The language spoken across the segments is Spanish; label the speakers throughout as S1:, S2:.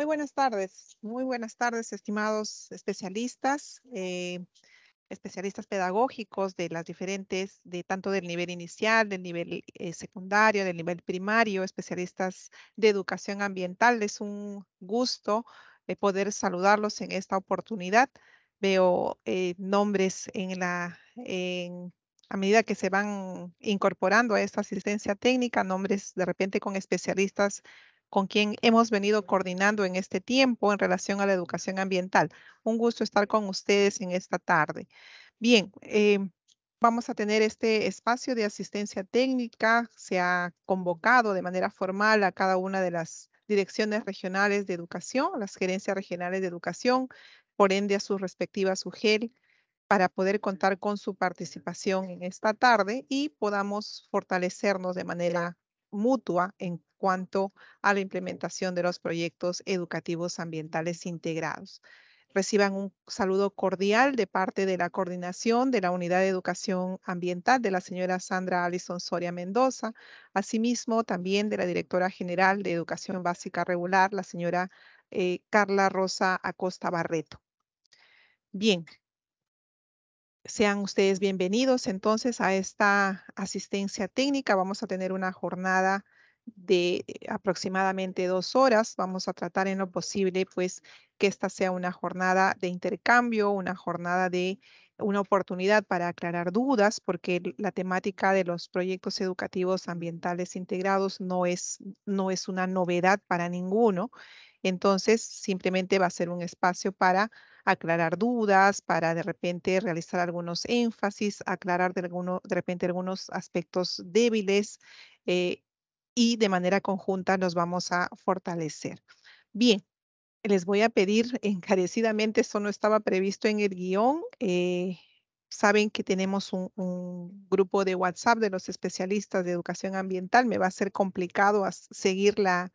S1: Muy buenas tardes, muy buenas tardes, estimados especialistas, eh, especialistas
S2: pedagógicos de las diferentes, de tanto del nivel inicial, del nivel eh, secundario, del nivel primario, especialistas de educación ambiental. Es un gusto eh, poder saludarlos en esta oportunidad. Veo nombres en la, a medida que se van incorporando a esta asistencia técnica, nombres de repente con especialistas con quien hemos venido coordinando en este tiempo en relación a la educación ambiental. Un gusto estar con ustedes en esta tarde. Bien, em, vamos a tener este espacio de asistencia técnica. Se ha convocado de manera formal a cada una de las direcciones regionales de educación, las gerencias regionales de educación, por ende a sus respectivas UGEL, para poder contar con su participación en esta tarde y podamos fortalecernos de manera mutua en cuanto a la implementación de los proyectos educativos ambientales integrados. Reciban un saludo cordial de parte de la coordinación de la Unidad de Educación Ambiental de la señora Sandra Alison Soria Mendoza, asimismo también de la Directora General de Educación Básica Regular, la señora eh, Carla Rosa Acosta Barreto. Bien, sean ustedes bienvenidos entonces a esta asistencia técnica. Vamos a tener una jornada de eh, aproximadamente dos horas. Vamos a tratar en lo posible pues que esta sea una jornada de intercambio, una jornada de una oportunidad para aclarar dudas, porque la temática de los proyectos educativos ambientales integrados no es, no es una novedad para ninguno. Entonces, simplemente va a ser un espacio para aclarar dudas, para de repente realizar algunos énfasis, aclarar de, alguno, de repente algunos aspectos débiles eh, y de manera conjunta nos vamos a fortalecer. Bien, les voy a pedir encarecidamente, esto no estaba previsto en el guión. Eh, saben que tenemos un, grupo de WhatsApp de los especialistas de educación ambiental. Me va a ser complicado seguir la,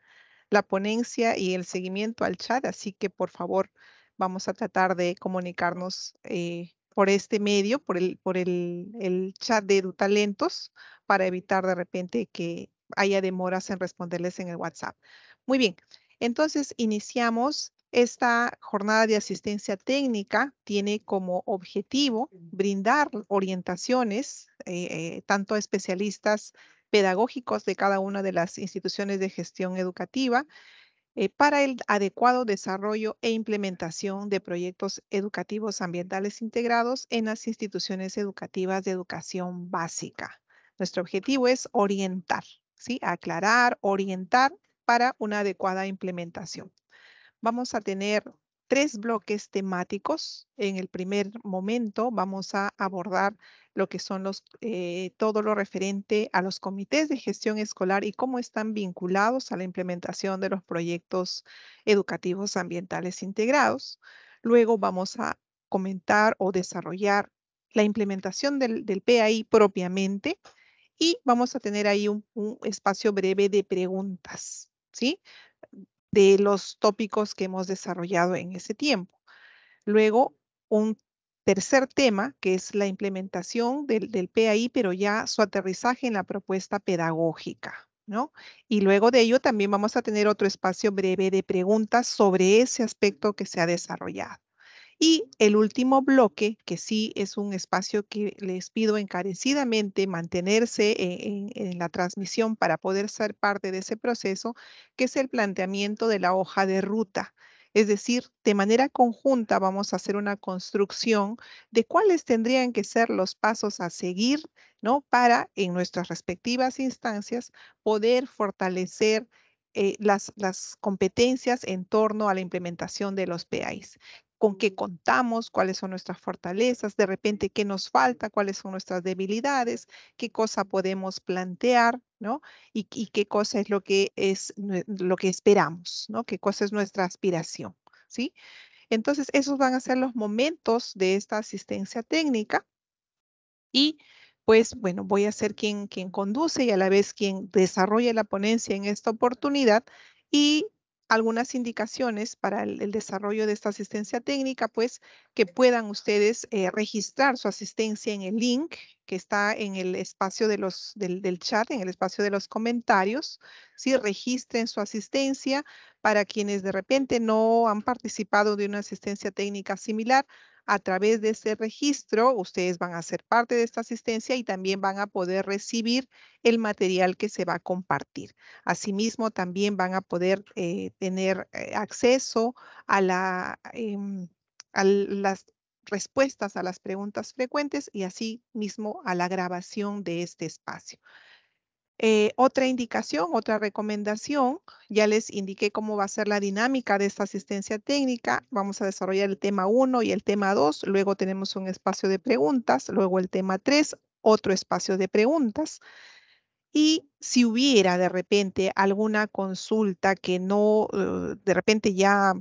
S2: la ponencia y el seguimiento al chat, así que por favor Vamos a tratar de comunicarnos eh, por este medio, por, el, por el, chat de EduTalentos, para evitar de repente que haya demoras en responderles en el WhatsApp. Muy bien, entonces iniciamos esta jornada de asistencia técnica tiene como objetivo brindar orientaciones eh, eh, tanto a especialistas pedagógicos de cada una de las instituciones de gestión educativa, eh, para el adecuado desarrollo e implementación de proyectos educativos ambientales integrados en las instituciones educativas de educación básica. Nuestro objetivo es orientar, ¿sí? aclarar, orientar para una adecuada implementación. Vamos a tener tres bloques temáticos. En el primer momento vamos a abordar lo que son los, eh, todo lo referente a los comités de gestión escolar y cómo están vinculados a la implementación de los proyectos educativos ambientales integrados. Luego vamos a comentar o desarrollar la implementación del, PAI propiamente y vamos a tener ahí un, un espacio breve de preguntas. ¿Sí? de los tópicos que hemos desarrollado en ese tiempo. Luego, un tercer tema, que es la implementación del, PAI, pero ya su aterrizaje en la propuesta pedagógica. ¿No? Y luego de ello también vamos a tener otro espacio breve de preguntas sobre ese aspecto que se ha desarrollado. Y el último bloque, que sí es un espacio que les pido encarecidamente mantenerse en, la transmisión para poder ser parte de ese proceso, que es el planteamiento de la hoja de ruta. Es decir, de manera conjunta vamos a hacer una construcción de cuáles tendrían que ser los pasos a seguir, ¿no? Para en nuestras respectivas instancias poder fortalecer eh, las, las, competencias en torno a la implementación de los PAIs con qué contamos, cuáles son nuestras fortalezas, de repente qué nos falta, cuáles son nuestras debilidades, qué cosa podemos plantear, ¿no? Y, qué cosa es lo que es lo que esperamos, ¿no? Qué cosa es nuestra aspiración, ¿sí? Entonces, esos van a ser los momentos de esta asistencia técnica y pues bueno, voy a ser quien, quien conduce y a la vez quien desarrolle la ponencia en esta oportunidad y algunas indicaciones para el, desarrollo de esta asistencia técnica, pues que puedan ustedes eh, registrar su asistencia en el link que está en el espacio de los, del, chat, en el espacio de los comentarios. si registren su asistencia para quienes de repente no han participado de una asistencia técnica similar. A través de este registro, ustedes van a ser parte de esta asistencia y también van a poder recibir el material que se va a compartir. Asimismo, también van a poder eh, tener eh, acceso em, a, las respuestas a las preguntas frecuentes y asimismo a la grabación de este espacio. Eh, otra indicación, otra recomendación, ya les indiqué cómo va a ser la dinámica de esta asistencia técnica. Vamos a desarrollar el tema 1 y el tema 2, luego tenemos un espacio de preguntas, luego el tema 3, otro espacio de preguntas. Y si hubiera de repente alguna consulta que no, eh, de repente ya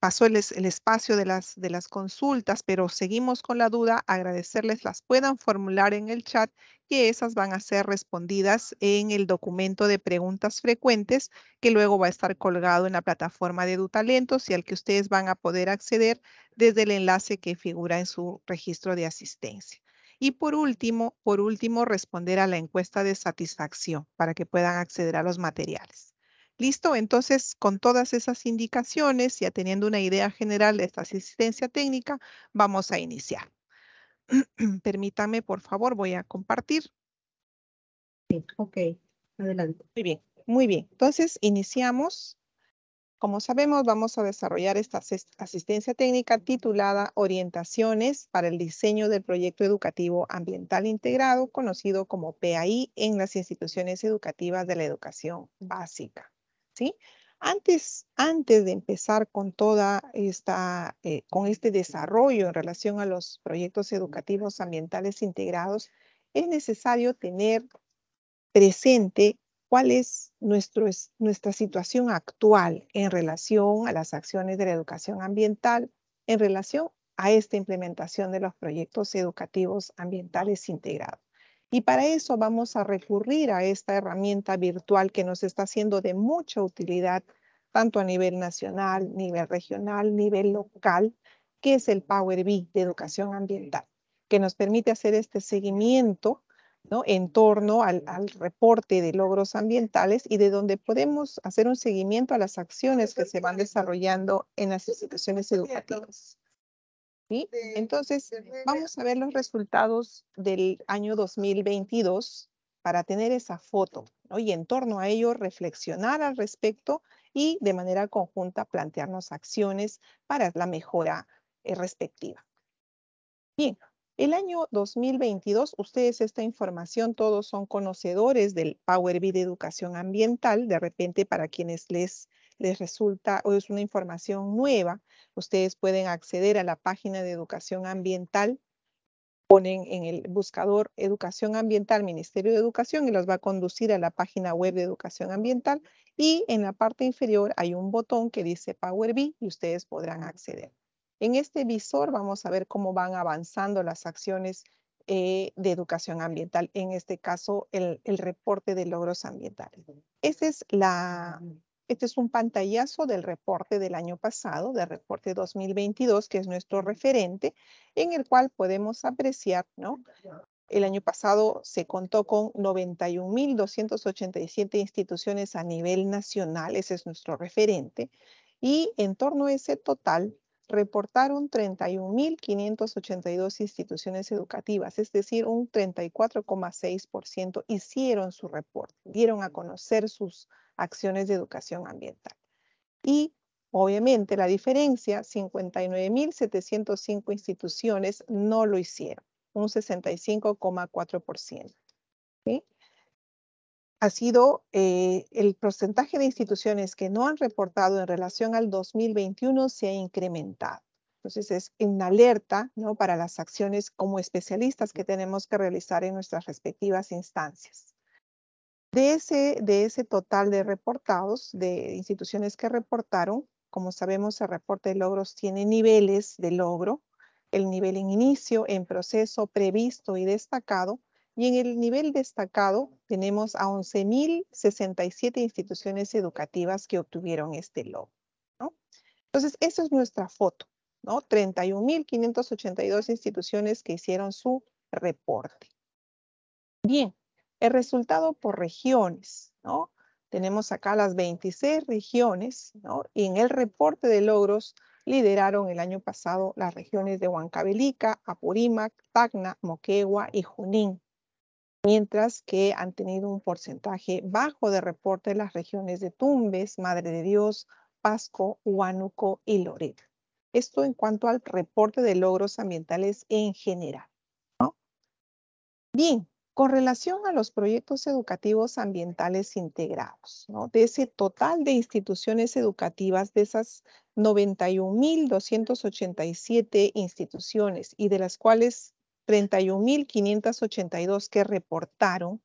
S2: pasó el, espacio de las, consultas, pero seguimos con la duda, agradecerles las puedan formular en el chat, que esas van a ser respondidas en el documento de preguntas frecuentes, que luego va a estar colgado en la plataforma de EduTalentos y al que ustedes van a poder acceder desde el enlace que figura en su registro de asistencia. Y por último, por último, responder a la encuesta de satisfacción para que puedan acceder a los materiales. Listo, entonces con todas esas indicaciones, y teniendo una idea general de esta asistencia técnica, vamos a iniciar. Permítame, por favor, voy a compartir. Sí, ok, adelante. Muy bien, muy bien. Entonces, iniciamos. Como sabemos, vamos a desarrollar esta asistencia técnica titulada Orientaciones para el diseño del proyecto educativo ambiental integrado, conocido como PAI en las instituciones educativas de la educación básica. Antes, antes de empezar con toda esta, eh, con este desarrollo en relación a los proyectos educativos ambientales integrados, es necesario tener presente cuál es nuestra situación actual en relación a las acciones de la educación ambiental, en relación a esta implementación de los proyectos educativos ambientales integrados. Y para eso vamos a recurrir a esta herramienta virtual que nos está siendo de mucha utilidad, tanto a nivel nacional, nivel regional, nivel local, que es el Power BI de educación ambiental, que nos permite hacer este seguimiento en torno al, al, reporte de logros ambientales y de donde podemos hacer un seguimiento a las acciones que se van desarrollando en las instituciones educativas. Entonces, vamos a ver los resultados del año 2022 para tener esa foto y en torno a ello reflexionar al respecto y de manera conjunta plantearnos acciones para la mejora eh, respectiva. Bien, el año 2022, ustedes esta información, todos son conocedores del Power BI de Educación Ambiental, de repente para quienes les les resulta o es una información nueva, ustedes pueden acceder a la página de educación ambiental, ponen en el buscador educación ambiental, Ministerio de Educación, y los va a conducir a la página web de educación ambiental y en la parte inferior hay un botón que dice Power BI y ustedes podrán acceder. En este visor vamos a ver cómo van avanzando las acciones eh, de educación ambiental, en este caso el, el reporte de logros ambientales. Esa es la este es un pantallazo del reporte del año pasado, del reporte 2022, que es nuestro referente, en el cual podemos apreciar, ¿no? El año pasado se contó con 91.287 instituciones a nivel nacional, ese es nuestro referente, y en torno a ese total reportaron 31.582 instituciones educativas, es decir, un 34,6% hicieron su reporte, dieron a conocer sus acciones de educación ambiental. Y obviamente la diferencia, 59.705 instituciones no lo hicieron, un 65,4%. Ha sido eh, el porcentaje de instituciones que no han reportado en relación al 2021 se ha incrementado. Entonces es en alerta ¿no? para las acciones como especialistas que tenemos que realizar en nuestras respectivas instancias. De ese, de ese total de reportados, de instituciones que reportaron, como sabemos, el reporte de logros tiene niveles de logro, el nivel en inicio, en proceso, previsto y destacado, y en el nivel destacado tenemos a 11.067 instituciones educativas que obtuvieron este logro. Entonces, esa es nuestra foto, ¿no? 31.582 instituciones que hicieron su reporte. Bien, el resultado por regiones, ¿no? Tenemos acá las 26 regiones, ¿no? Y en el reporte de logros lideraron el año pasado las regiones de Huancavelica, Apurímac, Tacna, Moquegua y Junín, mientras que han tenido un porcentaje bajo de reporte las regiones de Tumbes, Madre de Dios, Pasco, Huánuco y Loret. Esto en cuanto al reporte de logros ambientales en general. ¿no? Bien, con relación a los proyectos educativos ambientales integrados, de ese total de instituciones educativas, de esas 91.287 instituciones y de las cuales 31.582 que reportaron,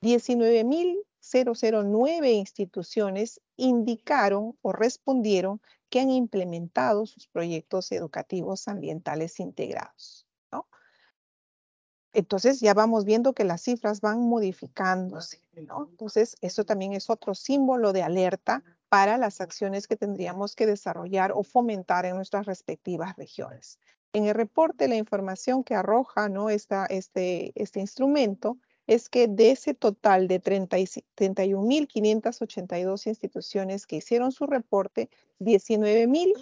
S2: 19.009 instituciones indicaron o respondieron que han implementado sus proyectos educativos ambientales integrados. Entonces ya vamos viendo que las cifras van modificándose, ¿no? Entonces eso también es otro símbolo de alerta para las acciones que tendríamos que desarrollar o fomentar en nuestras respectivas regiones. En el reporte, la información que arroja ¿no? este, este instrumento es que de ese total de 31.582 instituciones que hicieron su reporte, 19.000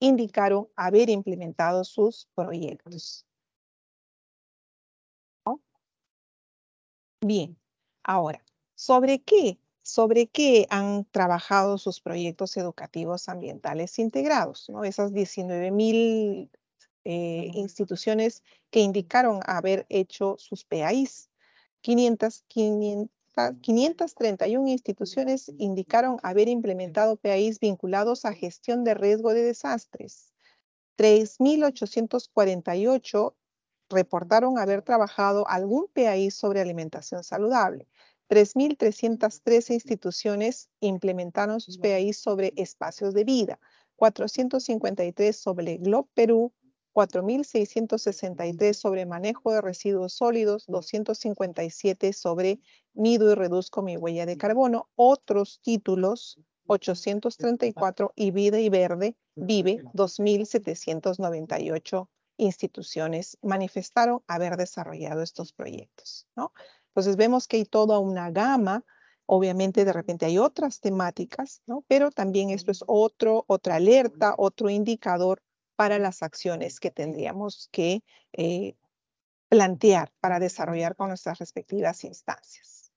S1: indicaron haber implementado sus proyectos. Bien, ahora,
S2: ¿sobre qué? ¿Sobre qué han trabajado sus proyectos educativos ambientales integrados? ¿no? Esas 19.000 eh, instituciones que indicaron haber hecho sus PAIs. 531 ah, instituciones indicaron haber implementado PAIs vinculados a gestión de riesgo de desastres. 3.848 reportaron haber trabajado algún PAI sobre alimentación saludable. 3.313 instituciones implementaron sus PAI sobre espacios de vida, 453 sobre GLOB Perú, 4.663 sobre manejo de residuos sólidos, 257 sobre mido y reduzco mi huella de carbono, otros títulos 834 y vida y verde vive 2.798 instituciones manifestaron haber desarrollado estos proyectos, ¿no? Entonces vemos que hay toda una gama, obviamente de repente hay otras temáticas, ¿no? Pero también esto es otro, otra alerta, otro indicador para las acciones que tendríamos que eh, plantear para desarrollar con nuestras respectivas instancias.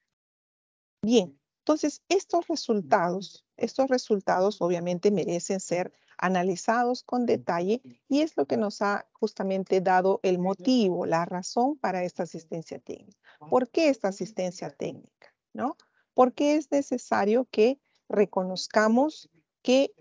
S2: Bien, entonces estos resultados, estos resultados obviamente merecen ser analizados con detalle y es lo que nos ha justamente dado el motivo, la razón para esta asistencia técnica. ¿Por qué esta asistencia técnica? ¿No? Porque es necesario que reconozcamos que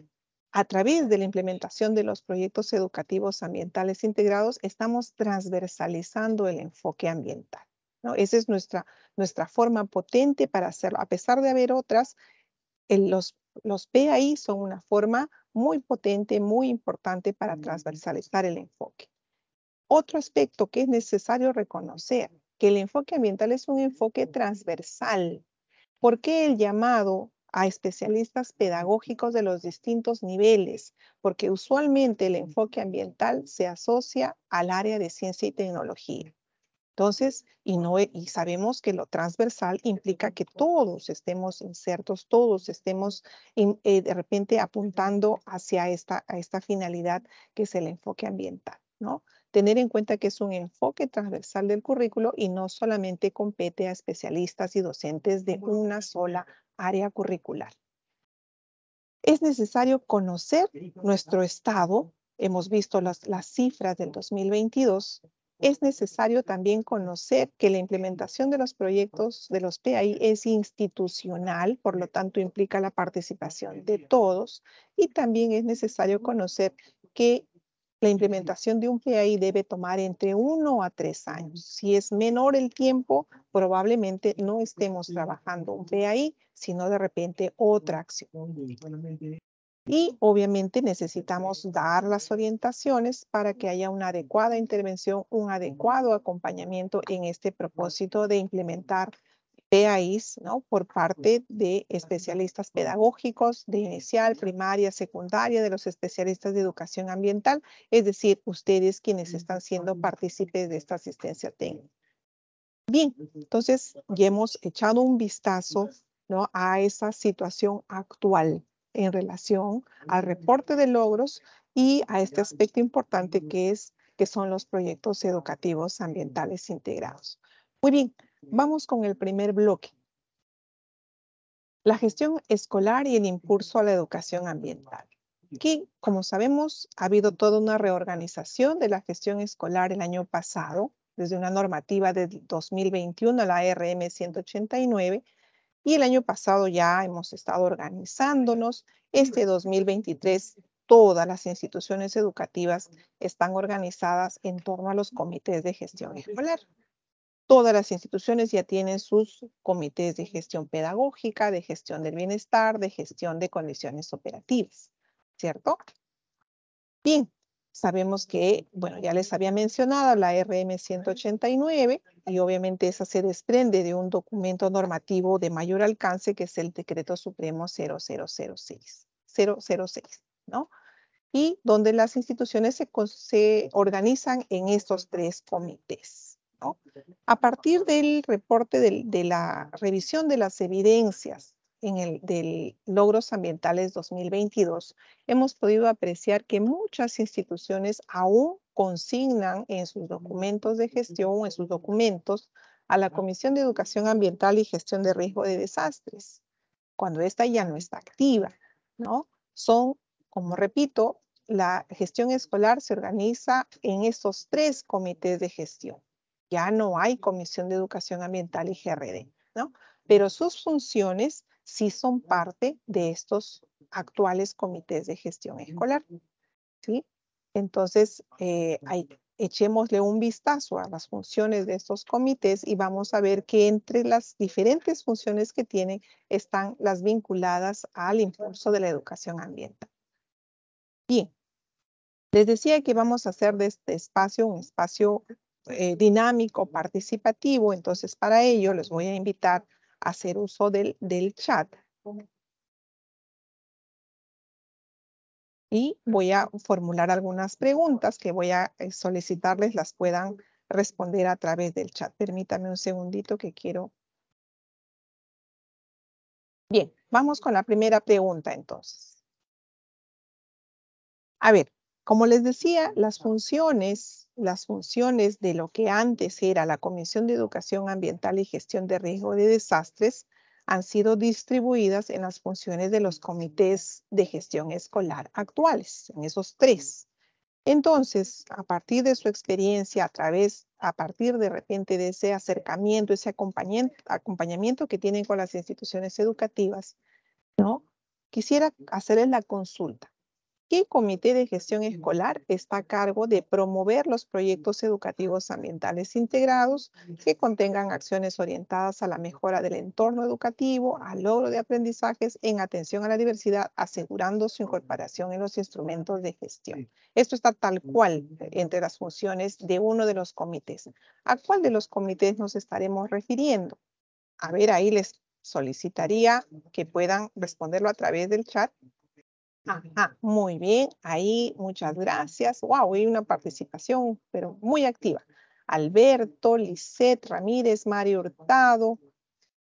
S2: a través de la implementación de los proyectos educativos ambientales integrados estamos transversalizando el enfoque ambiental. ¿no? Esa es nuestra, nuestra forma potente para hacerlo. A pesar de haber otras, los, los PAI son una forma muy potente, muy importante para transversalizar el enfoque. Otro aspecto que es necesario reconocer, que el enfoque ambiental es un enfoque transversal. ¿Por qué el llamado a especialistas pedagógicos de los distintos niveles? Porque usualmente el enfoque ambiental se asocia al área de ciencia y tecnología. Entonces, y, sabemos que lo transversal implica que todos estemos insertos, todos estemos eh, de repente apuntando hacia esta, finalidad que es el enfoque ambiental, ¿no? Tener en cuenta que es un enfoque transversal del currículo y no solamente compete a especialistas y docentes de una sola área curricular. Es necesario conocer nuestro estado. Hemos visto las cifras del 2022 es necesario también conocer que la implementación de los proyectos de los PAI es institucional, por lo tanto implica la participación de todos y también es necesario conocer que la implementación de un PAI debe tomar entre uno a tres años. Si es menor el tiempo, probablemente no estemos trabajando un PAI, sino de repente otra acción. Y obviamente necesitamos dar las orientaciones para que haya una adecuada intervención, un adecuado acompañamiento en este propósito de implementar PAIs ¿no? por parte de especialistas pedagógicos de inicial, primaria, secundaria, de los especialistas de educación ambiental, es decir, ustedes quienes están siendo partícipes de esta asistencia técnica. Bien, entonces ya hemos echado un vistazo a esa situación actual en relación al reporte de logros y a este aspecto importante que, es, que son los proyectos educativos ambientales integrados. Muy bien, vamos con el primer bloque. La gestión escolar y el impulso a la educación ambiental. Aquí, como sabemos, ha habido toda una reorganización de la gestión escolar el año pasado, desde una normativa de 2021 a la RM 189, y el año pasado ya hemos estado organizándonos. Este 2023 todas las instituciones educativas están organizadas en torno a los comités de gestión escolar. Todas las instituciones ya tienen sus comités de gestión pedagógica, de gestión del bienestar, de gestión de condiciones operativas, ¿cierto? Bien, Sabemos que, bueno, ya les había mencionado la RM 189 y obviamente esa se desprende de un documento normativo de mayor alcance que es el Decreto Supremo 0006, 006, ¿no? Y donde las instituciones se, organizan en estos tres comités, ¿no? A partir del reporte de la revisión de las evidencias en el del Logros Ambientales 2022, hemos podido apreciar que muchas instituciones aún consignan en sus documentos de gestión o en sus documentos a la Comisión de Educación Ambiental y Gestión de Riesgo de Desastres, cuando esta ya no está activa, ¿no? Son, como repito, la gestión escolar se organiza en estos tres comités de gestión. Ya no hay Comisión de Educación Ambiental y GRD, ¿no? Pero sus funciones si son parte de estos actuales comités de gestión escolar. ¿sí? Entonces, eh, echémosle un vistazo a las funciones de estos comités y vamos a ver que entre las diferentes funciones que tienen están las vinculadas al impulso de la educación ambiental. Bien, les decía que vamos a hacer de este espacio un espacio eh, dinámico, participativo, entonces para ello les voy a invitar hacer uso del, del chat. Y voy a formular algunas preguntas que voy a eh, solicitarles las puedan responder
S1: a través del chat. Permítame un segundito que quiero. Bien, vamos con la primera pregunta entonces.
S2: A ver, como les decía, las funciones, las funciones de lo que antes era la Comisión de Educación Ambiental y Gestión de Riesgo de Desastres han sido distribuidas en las funciones de los comités de gestión escolar actuales, en esos tres. Entonces, a partir de su experiencia, a través, a partir de repente de ese acercamiento, ese acompañamiento que tienen con las instituciones educativas, ¿no? Quisiera hacerles la consulta. ¿Qué comité de gestión escolar está a cargo de promover los proyectos educativos ambientales integrados que contengan acciones orientadas a la mejora del entorno educativo, al logro de aprendizajes en atención a la diversidad, asegurando su incorporación en los instrumentos de gestión? Esto está tal cual entre las funciones de uno de los comités. ¿A cuál de los comités nos estaremos refiriendo? A ver, ahí les solicitaría que puedan responderlo a través del chat Ah, muy bien, ahí muchas gracias. Wow, hay una participación, pero muy activa. Alberto, Lisette Ramírez, Mario Hurtado,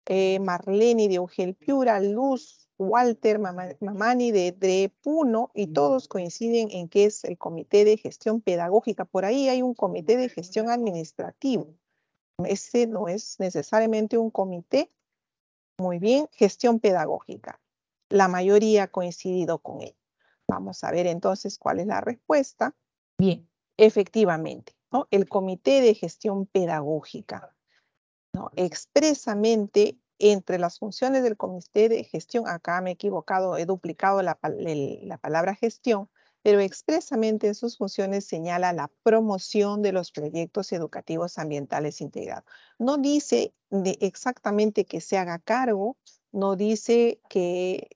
S2: Marleni eh, Marlene de ogel Piura, Luz, Walter Mamani de Puno, y todos coinciden en que es el Comité de Gestión Pedagógica. Por ahí hay un Comité de Gestión Administrativo. Ese no es necesariamente un comité. Muy bien, gestión pedagógica. La mayoría ha coincidido con él. Vamos a ver entonces cuál es la respuesta. Bien, efectivamente, el Comité de Gestión Pedagógica. Expresamente entre las funciones del Comité de Gestión, acá me he equivocado, he duplicado la, la palabra gestión, pero expresamente en sus funciones señala la promoción de los proyectos educativos ambientales integrados. No dice de exactamente que se haga cargo no dice que,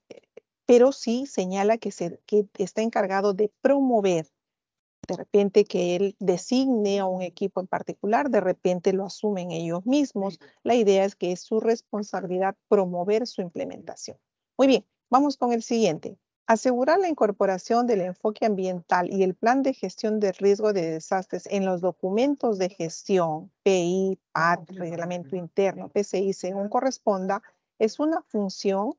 S2: pero sí señala que, se, está encargado de promover. De repente que él designe a un equipo en particular, de repente lo asumen ellos mismos. La idea es que es su responsabilidad promover su implementación. Muy bien, vamos con el siguiente. Asegurar la incorporación del enfoque ambiental y el plan de gestión de riesgo de desastres en los documentos de gestión, PI, ah, PAD, reglamento interno, PCI, según corresponda, es una función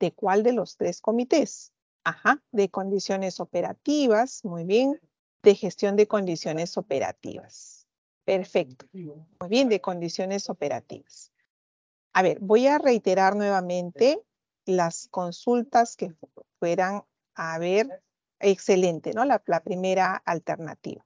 S2: de cuál de los tres comités. Ajá, de condiciones operativas, muy bien, de gestión de condiciones operativas. Perfecto. Muy bien, de condiciones operativas. A ver, voy a reiterar nuevamente las consultas que fueran a ver. Excelente, ¿no? La, la primera alternativa.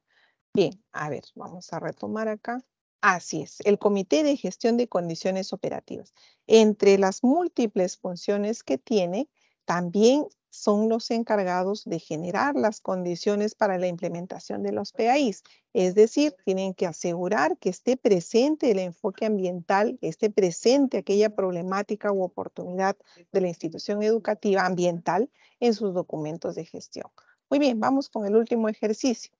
S2: Bien, a ver, vamos a retomar acá. Así es, el Comité de Gestión de Condiciones Operativas. Entre las múltiples funciones que tiene, también son los encargados de generar las condiciones para la implementación de los PAIs. Es decir, tienen que asegurar que esté presente el enfoque ambiental, esté presente aquella problemática u oportunidad de la institución educativa ambiental en sus documentos de gestión. Muy bien, vamos con el último ejercicio.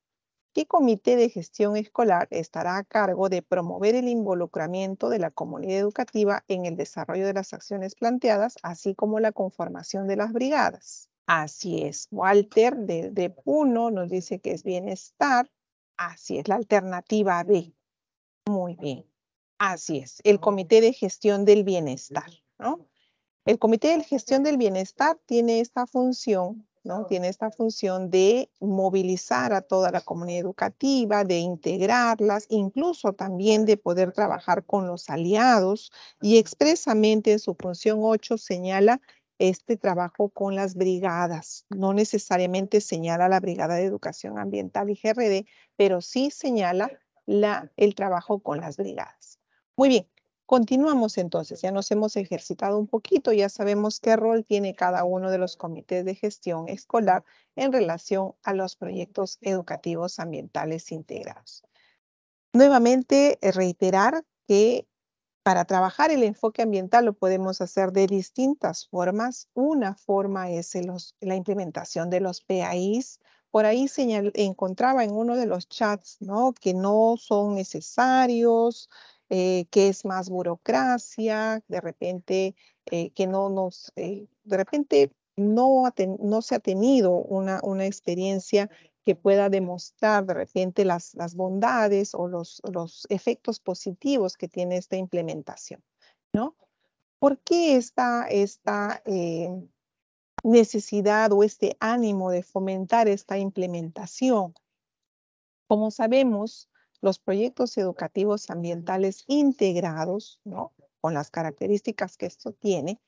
S2: ¿Qué comité de gestión escolar estará a cargo de promover el involucramiento de la comunidad educativa en el desarrollo de las acciones planteadas, así como la conformación de las brigadas? Así es, Walter de, de Puno nos dice que es bienestar. Así es, la alternativa B. Muy bien. Así es, el Comité de Gestión del Bienestar. El Comité de Gestión del Bienestar tiene esta función tiene esta función de movilizar a toda la comunidad educativa, de integrarlas, incluso también de poder trabajar con los aliados y expresamente en su función 8 señala este trabajo con las brigadas. No necesariamente señala la Brigada de Educación Ambiental y GRD, pero sí señala la, el trabajo con las brigadas. Muy bien, Continuamos entonces, ya nos hemos ejercitado un poquito, ya sabemos qué rol tiene cada uno de los comités de gestión escolar en relación a los proyectos educativos ambientales integrados. Nuevamente, eh, reiterar que para trabajar el enfoque ambiental lo podemos hacer de distintas formas. Una forma es la implementación de los PAIs, por ahí encontraba en uno de los chats, ¿no? Que no son necesarios, eh, que es más burocracia, de repente eh, que no nos, eh, de repente no, se ha tenido una, experiencia que pueda demostrar de repente las, bondades o los, efectos positivos que tiene esta implementación, ¿Por qué esta, esta necesidad o este ánimo de fomentar esta implementación? Como sabemos, los proyectos educativos ambientales integrados, ¿no? con las características que esto tiene,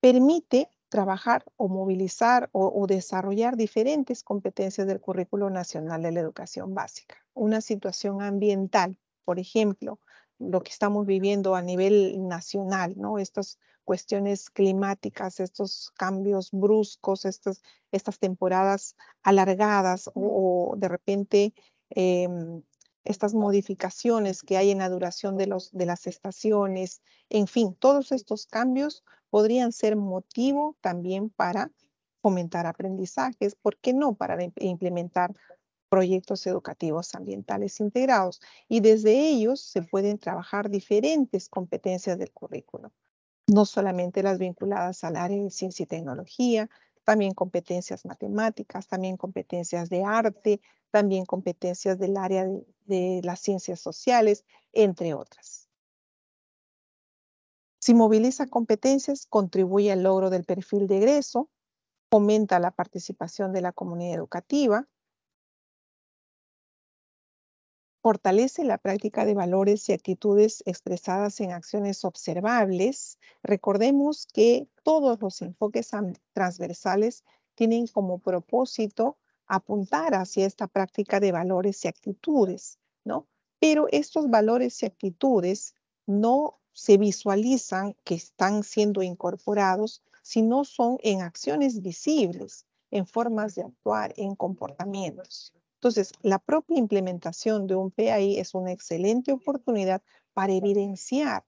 S2: permite trabajar o movilizar o, desarrollar diferentes competencias del currículo nacional de la educación básica. Una situación ambiental, por ejemplo, lo que estamos viviendo a nivel nacional, ¿no? Estas cuestiones climáticas, estos cambios bruscos, estas temporadas alargadas o, de repente em, estas modificaciones que hay en la duración de, los, de las estaciones, en fin, todos estos cambios podrían ser motivo también para fomentar aprendizajes, ¿por qué no? Para e implementar proyectos educativos ambientales integrados y desde ellos se pueden trabajar diferentes competencias del currículo, no solamente las vinculadas al área de ciencia y tecnología, también competencias matemáticas, también competencias de arte, también competencias del área de de las ciencias sociales, entre otras. Si moviliza competencias, contribuye al logro del perfil de egreso, fomenta la participación de la comunidad educativa, fortalece la práctica de valores y actitudes expresadas en acciones observables. Recordemos que todos los enfoques transversales tienen como propósito apuntar hacia esta práctica de valores y actitudes. Pero estos valores y actitudes no se visualizan que están siendo incorporados, sino son en acciones visibles, en formas de actuar, en comportamientos. Entonces, la propia implementación de un PAI es una excelente oportunidad para evidenciar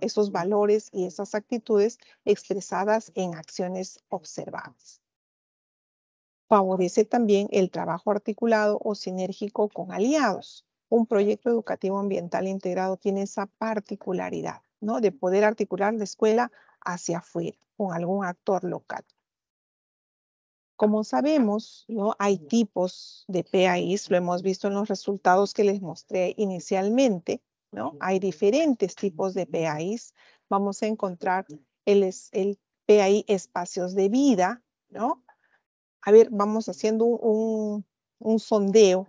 S2: esos valores y esas actitudes expresadas en acciones observables. Favorece también el trabajo articulado o sinérgico con aliados un proyecto educativo ambiental integrado tiene esa particularidad, ¿no? De poder articular la escuela hacia afuera con algún actor local. Como sabemos, ¿no? hay tipos de PAIs, lo hemos visto en los resultados que les mostré inicialmente, ¿no? Hay diferentes tipos de PAIs. Vamos a encontrar el, el PAI espacios de vida, ¿no? A ver, vamos haciendo un, un sondeo,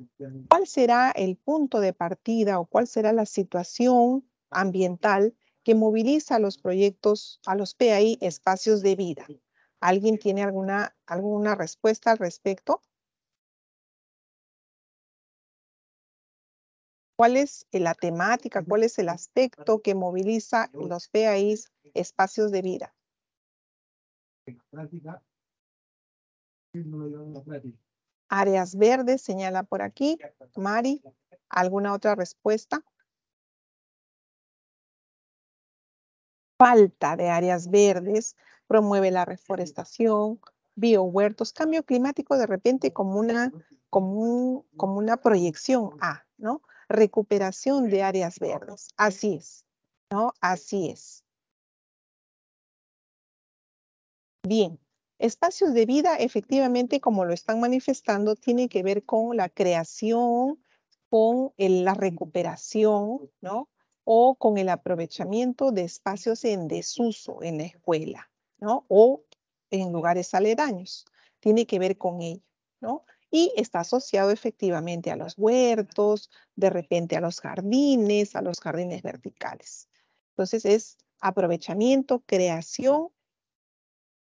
S2: cuál será el punto de partida o cuál será la situación ambiental que moviliza a los proyectos, a los PAI
S1: espacios de vida. ¿Alguien tiene alguna, alguna respuesta al respecto? ¿Cuál es la temática, cuál es el aspecto que moviliza los PAI espacios de vida? práctica. Áreas verdes, señala por aquí. Mari, ¿alguna otra respuesta? Falta de áreas verdes promueve la reforestación, biohuertos, cambio climático de repente como
S2: una, como, una proyección a, ¿no? Recuperación de
S1: áreas verdes. Así es, ¿no? Así es. Bien, Espacios de vida, efectivamente, como lo están manifestando,
S2: tiene que ver con la creación, con la recuperación, ¿no? O con el aprovechamiento de espacios en desuso en la escuela, ¿no? O en lugares aledaños. Tiene que ver con ello, ¿no? Y está asociado efectivamente a los huertos, de repente a los jardines, a los jardines verticales. Entonces es aprovechamiento, creación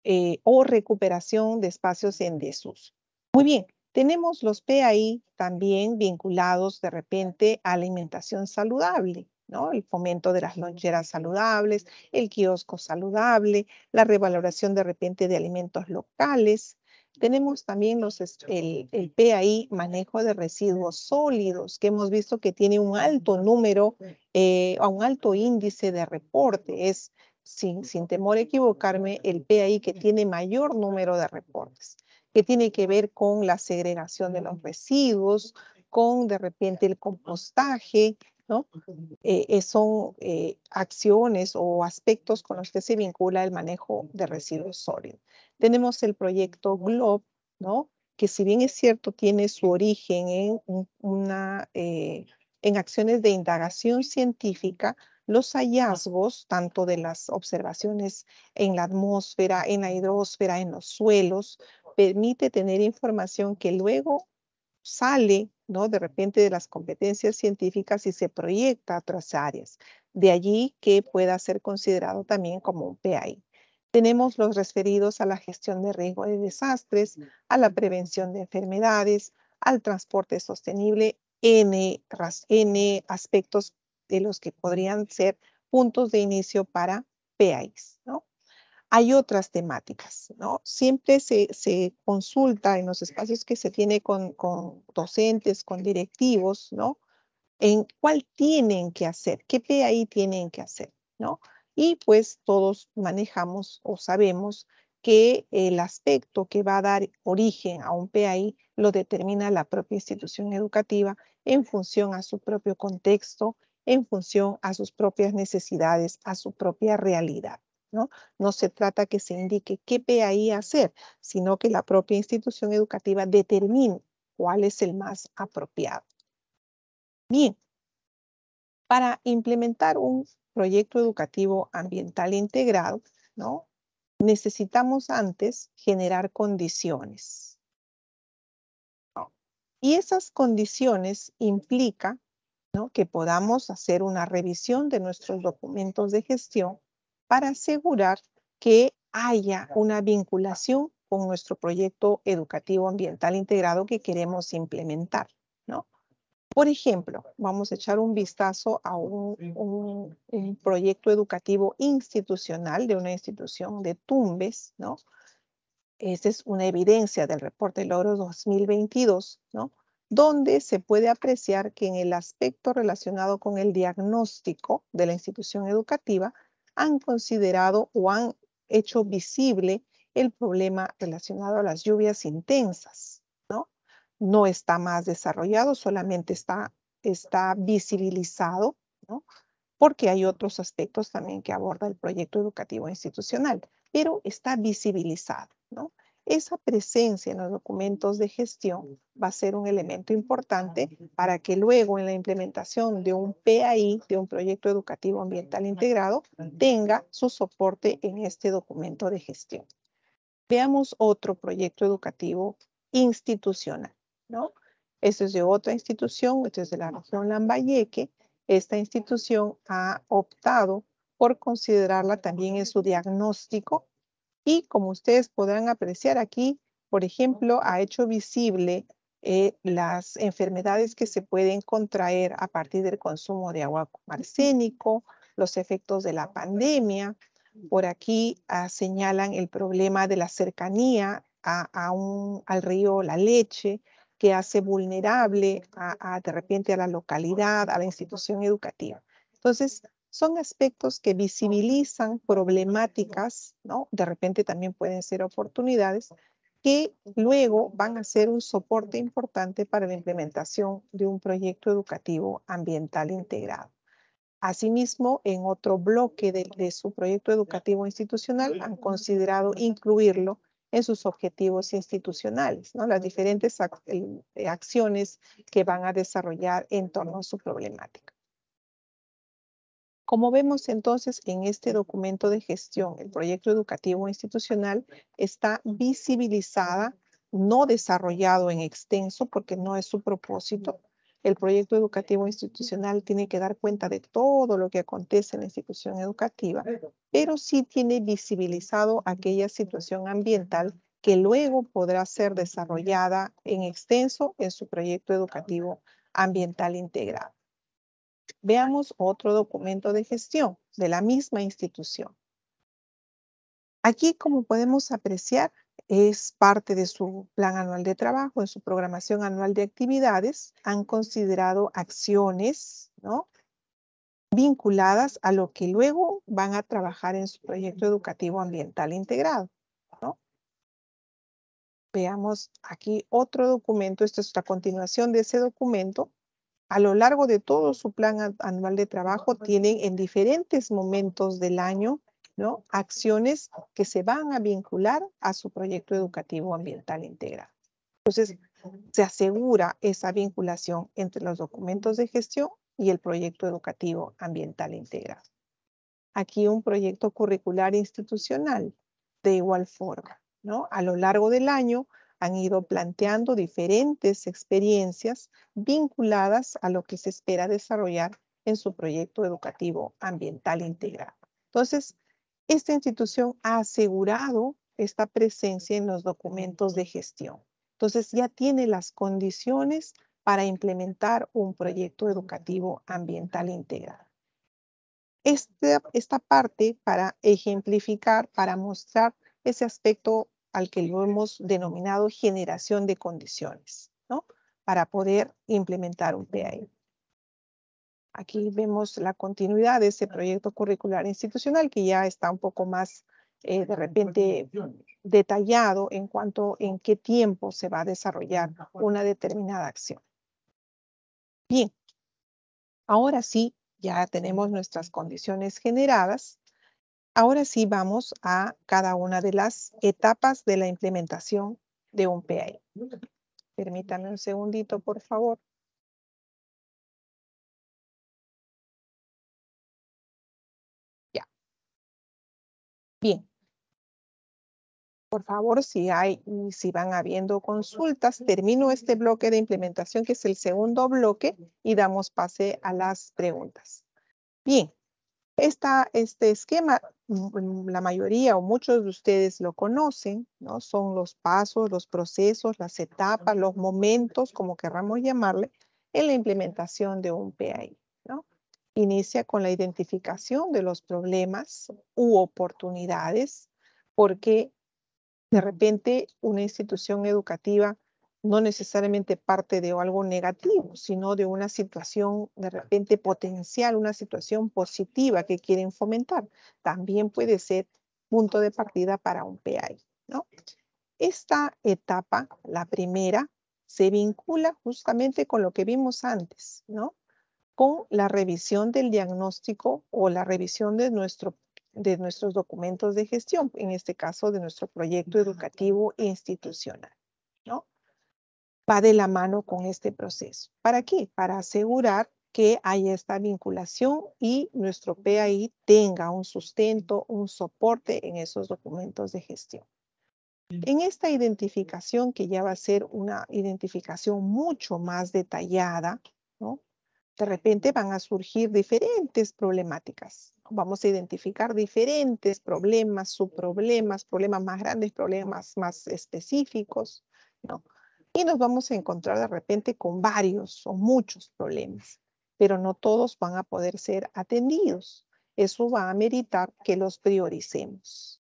S2: eh, o recuperación de espacios en desuso. Muy bien, tenemos los PAI también vinculados de repente a alimentación saludable. ¿no? El fomento de las loncheras saludables, el kiosco saludable, la revaloración de repente de alimentos locales. Tenemos también los, el, PAI, manejo de residuos sólidos, que hemos visto que tiene un alto número, eh, un alto índice de reporte. Es sin, sin temor a equivocarme, el PAI que tiene mayor número de reportes, que tiene que ver con la segregación de los mm. residuos, con de repente el compostaje, ¿no? Eh, eh, son eh, acciones o aspectos con los que se vincula el manejo de residuos sólidos. Tenemos el proyecto GLOB, ¿no? que si bien es cierto tiene su origen en, en acciones de indagación científica, los hallazgos, tanto de las observaciones en la atmósfera, en la hidrosfera, en los suelos, permite tener información que luego sale, ¿no? De repente de las competencias científicas y se proyecta a otras áreas. De allí que pueda ser considerado también como un PAI. Tenemos los referidos a la gestión de riesgo de desastres, a la prevención de enfermedades, al transporte sostenible, N, N aspectos de los que podrían ser puntos de inicio para PAIs, ¿no? Hay otras temáticas, ¿no? Siempre se, consulta en los espacios que se tiene con, con docentes, con directivos, ¿no? En cuál tienen que hacer, qué PAI tienen que hacer, ¿no? Y pues todos manejamos o sabemos que el aspecto que va a dar origen a un PAI lo determina la propia institución educativa en función a su propio contexto en función a sus propias necesidades, a su propia realidad. ¿no? no se trata que se indique qué PAI hacer, sino que la propia institución educativa determine cuál es el más apropiado. Bien, para implementar un proyecto educativo ambiental integrado, ¿no? necesitamos antes generar condiciones. Y esas condiciones implica que podamos hacer una revisión de nuestros documentos de gestión para asegurar que haya una vinculación con nuestro proyecto educativo ambiental integrado que queremos implementar. ¿no? Por ejemplo, vamos a echar un vistazo a un, proyecto educativo institucional de una institución de Tumbes. ¿no? Esa es una evidencia del reporte de logros 2022, ¿no? donde se puede apreciar que en el aspecto relacionado con el diagnóstico de la institución educativa han considerado o han hecho visible el problema relacionado a las lluvias intensas, ¿no? No está más desarrollado, solamente está, visibilizado, ¿no? Porque hay otros aspectos también que aborda el proyecto educativo institucional, pero está visibilizado, ¿no? Esa presencia en los documentos de gestión va a ser un elemento importante para que luego en la implementación de un PAI, de un proyecto educativo ambiental integrado, tenga su soporte en este documento de gestión. Veamos otro proyecto educativo institucional, ¿no? Este es de otra institución, esto es de la región Lambayeque. Esta institución ha optado por considerarla también en su diagnóstico y como ustedes podrán apreciar aquí, por ejemplo, ha hecho visible eh, las enfermedades que se pueden contraer a partir del consumo de agua con los efectos de la pandemia. Por aquí ah, señalan el problema de la cercanía a, un, al río La Leche, que hace vulnerable de repente a la localidad, a la institución educativa. Entonces, son aspectos que visibilizan problemáticas, ¿no? De repente también pueden ser oportunidades que luego van a ser un soporte importante para la implementación de un proyecto educativo ambiental integrado. Asimismo, en otro bloque de, su proyecto educativo institucional han considerado incluirlo en sus objetivos institucionales, ¿no? las diferentes eh, acciones que van a desarrollar en torno a su problemática. Como vemos entonces en este documento de gestión, el proyecto educativo institucional está visibilizada, no desarrollado en extenso porque no es su propósito. El proyecto educativo institucional tiene que dar cuenta de todo lo que acontece en la institución educativa, pero sí tiene visibilizado aquella situación ambiental que luego podrá ser desarrollada en extenso en su proyecto educativo ambiental integrado. Veamos otro documento de gestión de la misma institución. Aquí, como podemos apreciar, es parte de su plan anual de trabajo, en su programación anual de actividades, han considerado acciones ¿no? vinculadas a lo que luego van a trabajar en su proyecto educativo ambiental integrado. Veamos aquí otro documento, esta es la continuación de ese documento, a lo largo de todo su plan anual de trabajo tienen en diferentes momentos del año acciones que se van a vincular a su proyecto educativo ambiental integral. Entonces, se asegura esa vinculación entre los documentos de gestión y el proyecto educativo ambiental integral. Aquí un proyecto curricular institucional de igual forma, A lo largo del año han ido planteando diferentes experiencias vinculadas a lo que se espera desarrollar en su proyecto educativo ambiental integrado. Entonces, esta institución ha asegurado esta presencia en los documentos de gestión. Entonces, ya tiene las condiciones para implementar un proyecto educativo ambiental integrado. Esta, esta parte para ejemplificar, para mostrar ese aspecto al que lo hemos denominado generación de condiciones, ¿no? Para poder implementar un PAI. Aquí vemos la continuidad de ese proyecto curricular institucional que ya está un poco más, eh, de repente, detallado en cuanto en qué tiempo se va a desarrollar una determinada acción. Bien, ahora sí, ya tenemos nuestras condiciones generadas Ahora sí vamos a cada
S1: una de las etapas de la implementación de un PAI. Permítanme un segundito, por favor. Ya. Bien. Por favor, si hay, si van habiendo consultas, termino este
S2: bloque de implementación, que es el segundo bloque, y damos pase a las preguntas. Bien, este esquema, mm, la mayoría o muchos de ustedes lo conocen, ¿no? Son los pasos, los procesos, las etapas, los momentos, como querramos llamarle, en la implementación de un PAI, Inicia con la identificación de los problemas u oportunidades, porque de repente una institución educativa no necesariamente parte de algo negativo, sino de una situación de repente potencial, una situación positiva que quieren fomentar. También puede ser punto de partida para un PI, Esta etapa, la primera, se vincula justamente con lo que vimos antes, ¿no? Con la revisión del diagnóstico o la revisión de, nuestro, de nuestros documentos de gestión, en este caso de nuestro proyecto educativo e institucional va de la mano con este proceso. ¿Para qué? Para asegurar que haya esta vinculación y nuestro PAI tenga un sustento, un soporte en esos documentos de gestión. En esta identificación, que ya va a ser una identificación mucho más detallada, ¿no? de repente van a surgir diferentes problemáticas. Vamos a identificar diferentes problemas, subproblemas, problemas más grandes, problemas más específicos. ¿no? y nos vamos a encontrar de repente con varios o muchos problemas, pero no todos van a poder ser atendidos. Eso va a meritar que los prioricemos,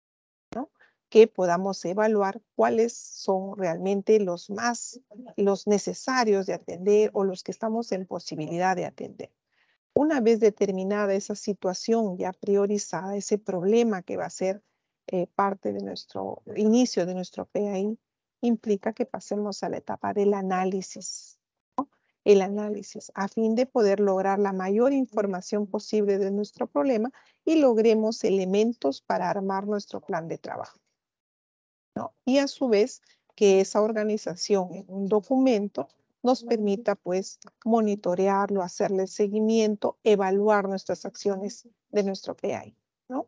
S2: que podamos evaluar cuáles son realmente los más, los necesarios de atender o los que estamos en posibilidad de atender. Una vez determinada esa situación ya priorizada, ese problema que va a ser eh, parte de nuestro inicio de nuestro PAI, implica que pasemos a la etapa del análisis, ¿no? el análisis, a fin de poder lograr la mayor información posible de nuestro problema y logremos elementos para armar nuestro plan de trabajo. ¿no? Y a su vez, que esa organización en un documento nos permita pues monitorearlo, hacerle seguimiento, evaluar nuestras acciones de nuestro PI, ¿no?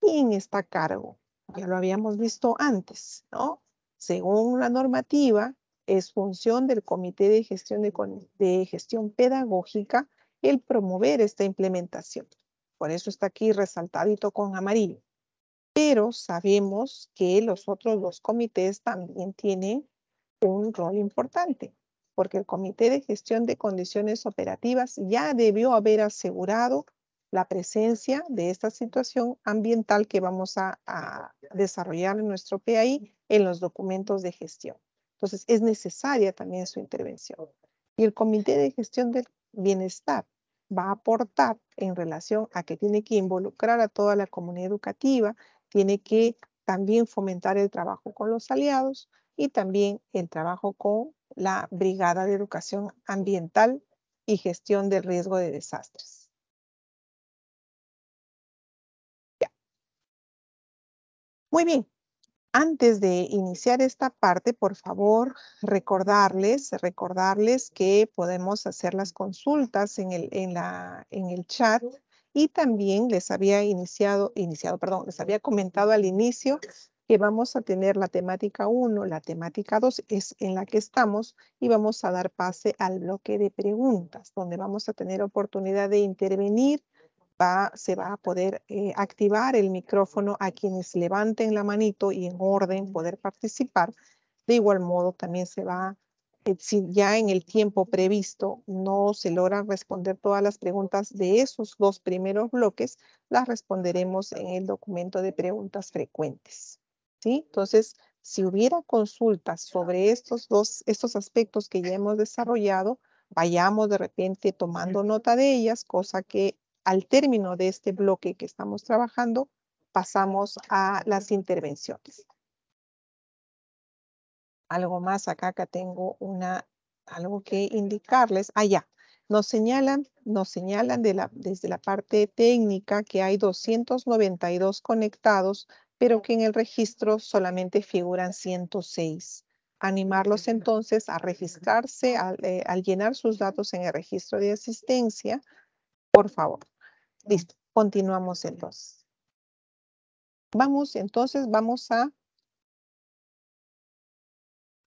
S2: ¿Quién está a cargo? Ya lo habíamos visto antes, ¿no? según la normativa, es función del Comité de Gestión, de, gestión Pedagógica el promover esta implementación. Por eso está aquí resaltadito con amarillo. Pero sabemos que los otros dos comités también tienen un rol importante, porque el Comité de Gestión de Condiciones Operativas ya debió haber asegurado la presencia de esta situación ambiental que vamos a desarrollar en nuestro PAI en los documentos de gestión. Entonces, es necesaria también su intervención. Y el Comité de Gestión del Bienestar va a aportar en relación a que tiene que involucrar a toda la comunidad educativa, tiene que también fomentar el trabajo con los aliados y también el trabajo con
S1: la Brigada de Educación Ambiental y Gestión del Riesgo de Desastres. Muy bien, antes de iniciar esta parte, por favor,
S2: recordarles, recordarles que podemos hacer las consultas en el, en la, en el chat y también les había iniciado, iniciado, perdón, les había comentado al inicio que vamos a tener la temática 1, la temática 2 es en la que estamos y vamos a dar pase al bloque de preguntas, donde vamos a tener oportunidad de intervenir se va a poder eh, activar el micrófono a quienes levanten la manito y en orden poder participar. De igual modo, también se va, eh, si ya en el tiempo previsto no se logran responder todas las preguntas de esos dos primeros bloques, las responderemos en el documento de preguntas frecuentes. ¿sí? Entonces, si hubiera consultas sobre estos dos, estos aspectos que ya hemos desarrollado, vayamos de repente tomando nota de ellas, cosa que al término de este bloque que estamos trabajando, pasamos a las intervenciones. Algo más acá, acá tengo una, algo que indicarles. Allá, ah, nos señalan, nos señalan de la, desde la parte técnica que hay 292 conectados, pero que en el registro solamente figuran 106. Animarlos entonces a registrarse, eh, al llenar sus datos en el registro de asistencia,
S1: por favor. Listo, continuamos entonces. Vamos, entonces vamos a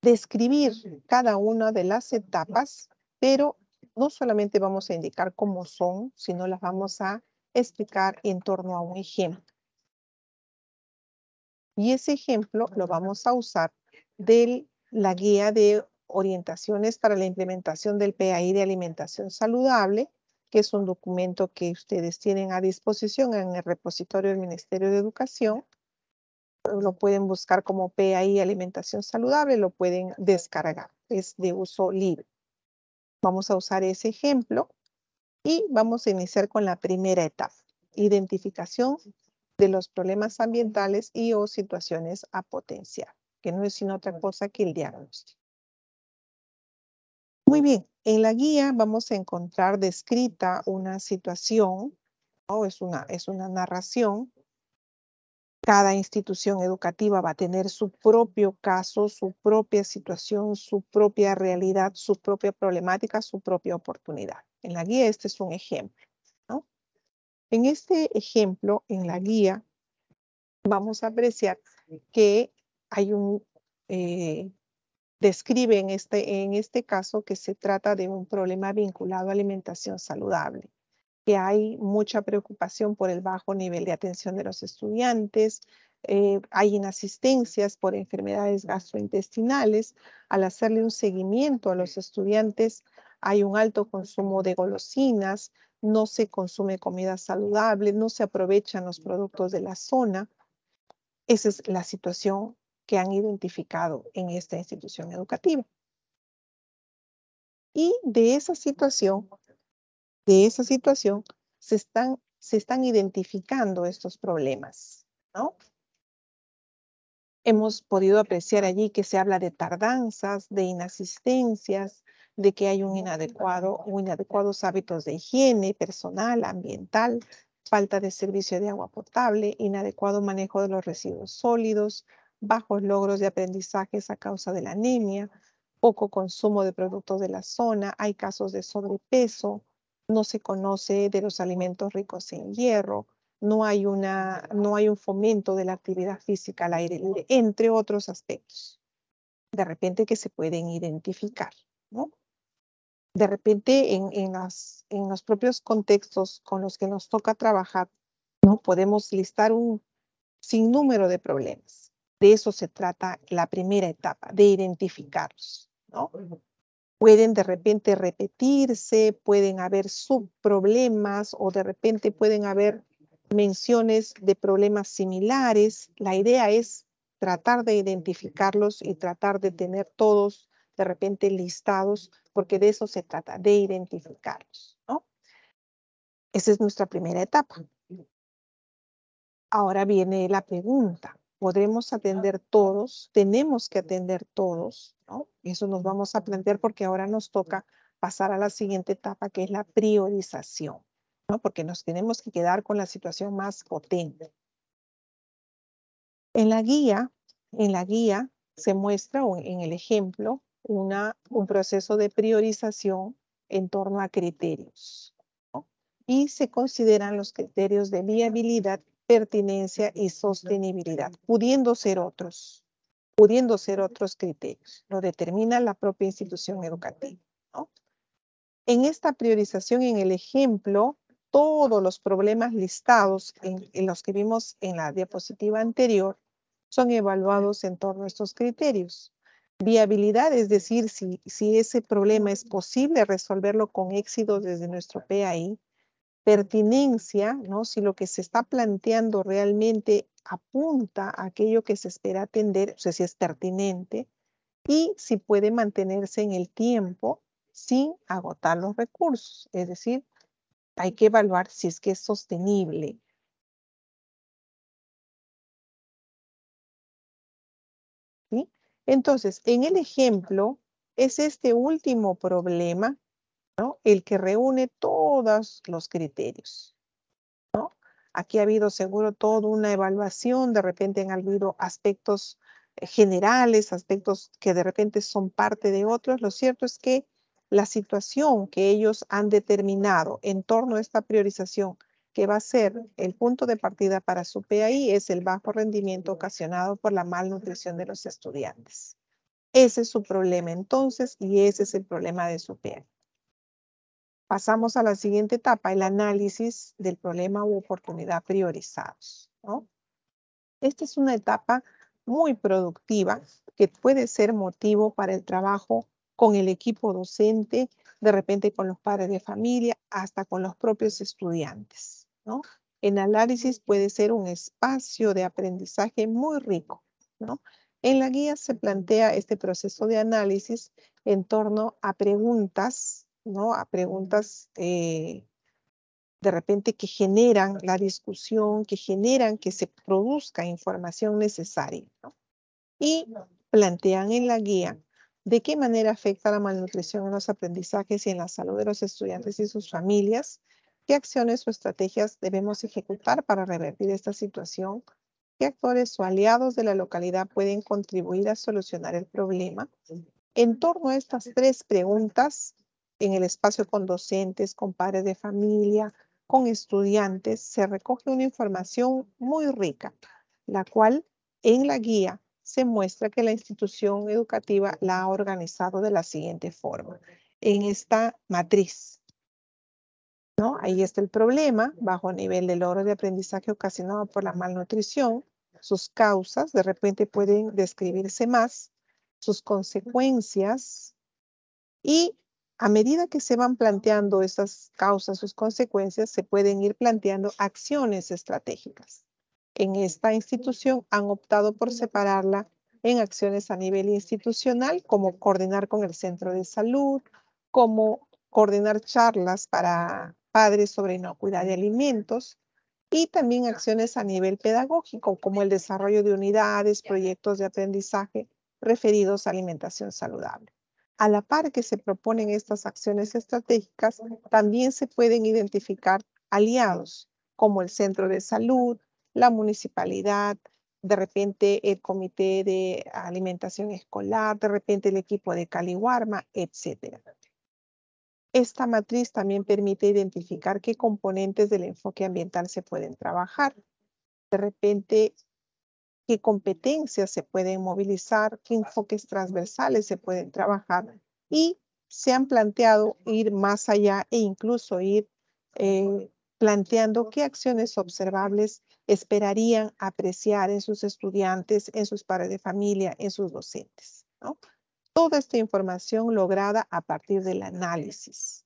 S1: describir cada
S2: una de las etapas, pero no solamente vamos a indicar cómo son, sino las vamos a explicar en torno a un ejemplo. Y ese ejemplo lo vamos a usar de la guía de orientaciones para la implementación del PAI de alimentación saludable que es un documento que ustedes tienen a disposición en el repositorio del Ministerio de Educación. Lo pueden buscar como PAI Alimentación Saludable, lo pueden descargar, es de uso libre. Vamos a usar ese ejemplo y vamos a iniciar con la primera etapa, identificación de los problemas ambientales y o situaciones a potenciar, que no es sino otra cosa que el diagnóstico. Muy bien, en la guía vamos a encontrar descrita una situación, o es, una, es una narración. Cada institución educativa va a tener su propio caso, su propia situación, su propia realidad, su propia problemática, su propia oportunidad. En la guía este es un ejemplo. En este ejemplo, en la guía, vamos a apreciar que hay un eh, describe en este, en este caso que se trata de un problema vinculado a alimentación saludable, que hay mucha preocupación por el bajo nivel de atención de los estudiantes, eh, hay inasistencias por enfermedades gastrointestinales. Al hacerle un seguimiento a los estudiantes, hay un alto consumo de golosinas, no se consume comida saludable, no se aprovechan los productos de la zona. Esa es la situación que han identificado en esta institución educativa. Y de esa situación, de esa situación, se están, se están identificando estos problemas, ¿no? Hemos podido apreciar allí que se habla de tardanzas, de inasistencias, de que hay un inadecuado o inadecuados hábitos de higiene personal, ambiental, falta de servicio de agua potable, inadecuado manejo de los residuos sólidos, bajos logros de aprendizajes a causa de la anemia, poco consumo de productos de la zona, hay casos de sobrepeso, no se conoce de los alimentos ricos en hierro, no hay, una, no hay un fomento de la actividad física al aire libre, entre otros aspectos. De repente que se pueden identificar, De repente en, en los propios contextos con los que nos toca trabajar, ¿no? Podemos listar un sinnúmero de problemas. De eso se trata la primera etapa, de identificarlos, ¿no? Pueden de repente repetirse, pueden haber subproblemas o de repente pueden haber menciones de problemas similares. La idea es tratar de identificarlos y tratar de tener todos de repente listados, porque de eso se trata, de identificarlos, Esa es nuestra primera etapa. Ahora viene la pregunta, podremos atender todos, tenemos que atender todos, ¿no? Eso nos vamos a plantear porque ahora nos toca pasar a la siguiente etapa que es la priorización, ¿no? Porque nos tenemos que quedar con la situación más potente. En la guía, en la guía se muestra en el ejemplo un proceso de priorización en torno a criterios ¿no? y se consideran los criterios de viabilidad pertinencia y sostenibilidad, pudiendo ser otros, pudiendo ser otros criterios. Lo determina la propia institución educativa. En esta priorización, en el ejemplo, todos los problemas listados en, los que vimos en la diapositiva anterior son evaluados en torno a estos criterios. Viabilidad, es decir, si, si ese problema es posible resolverlo con éxito desde nuestro PAI, pertinencia, ¿no? si lo que se está planteando realmente apunta a aquello que se espera atender, o sea, si es pertinente, y si puede mantenerse en
S1: el tiempo sin agotar los recursos. Es decir, hay que evaluar si es que es sostenible. Entonces, en el ejemplo, es
S2: este último problema el que reúne todos los criterios. Aquí ha habido seguro toda una evaluación, de repente han habido aspectos eh, generales, aspectos que de repente son parte de otros. Lo cierto es que la situación que ellos han determinado en torno a esta priorización, que va a ser el punto de partida para su PAI, es el bajo rendimiento ocasionado por la malnutrición de los estudiantes. Ese es su problema entonces y ese es el problema de su PAI pasamos a la siguiente etapa, el análisis del problema u oportunidad priorizados. Esta es una etapa muy productiva que puede ser motivo para el trabajo con el equipo docente, de repente con los padres de familia, hasta con los propios estudiantes. ¿no? El análisis puede ser un espacio de aprendizaje muy rico. En la guía se plantea este proceso de análisis en torno a preguntas a preguntas eh, de repente que generan la discusión, que generan que se produzca información necesaria, Y plantean en la guía de qué manera afecta la malnutrición en los aprendizajes y en la salud de los estudiantes y sus familias, qué acciones o estrategias debemos ejecutar para revertir esta situación, qué actores o aliados de la localidad pueden contribuir a solucionar el problema. En torno a estas tres preguntas, en el espacio con docentes, con padres de familia, con estudiantes, se recoge una información muy rica, la cual en la guía se muestra que la institución educativa la ha organizado de la siguiente forma, en esta matriz. ¿no? Ahí está el problema, bajo nivel del logro de aprendizaje ocasionado por la malnutrición, sus causas de repente pueden describirse más, sus consecuencias y a medida que se van planteando estas causas, sus consecuencias, se pueden ir planteando acciones estratégicas. En esta institución han optado por separarla en acciones a nivel institucional, como coordinar con el centro de salud, como coordinar charlas para padres sobre inocuidad de alimentos y también acciones a nivel pedagógico, como el desarrollo de unidades, proyectos de aprendizaje referidos a alimentación saludable. A la par que se proponen estas acciones estratégicas, también se pueden identificar aliados como el centro de salud, la municipalidad, de repente el comité de alimentación escolar, de repente el equipo de Caliwarma, etc. Esta matriz también permite identificar qué componentes del enfoque ambiental se pueden trabajar. De repente qué competencias se pueden movilizar, qué enfoques transversales se pueden trabajar y se han planteado ir más allá e incluso ir eh, planteando qué acciones observables esperarían apreciar en sus estudiantes, en sus padres de familia, en sus docentes. ¿no? Toda esta información lograda a partir del análisis.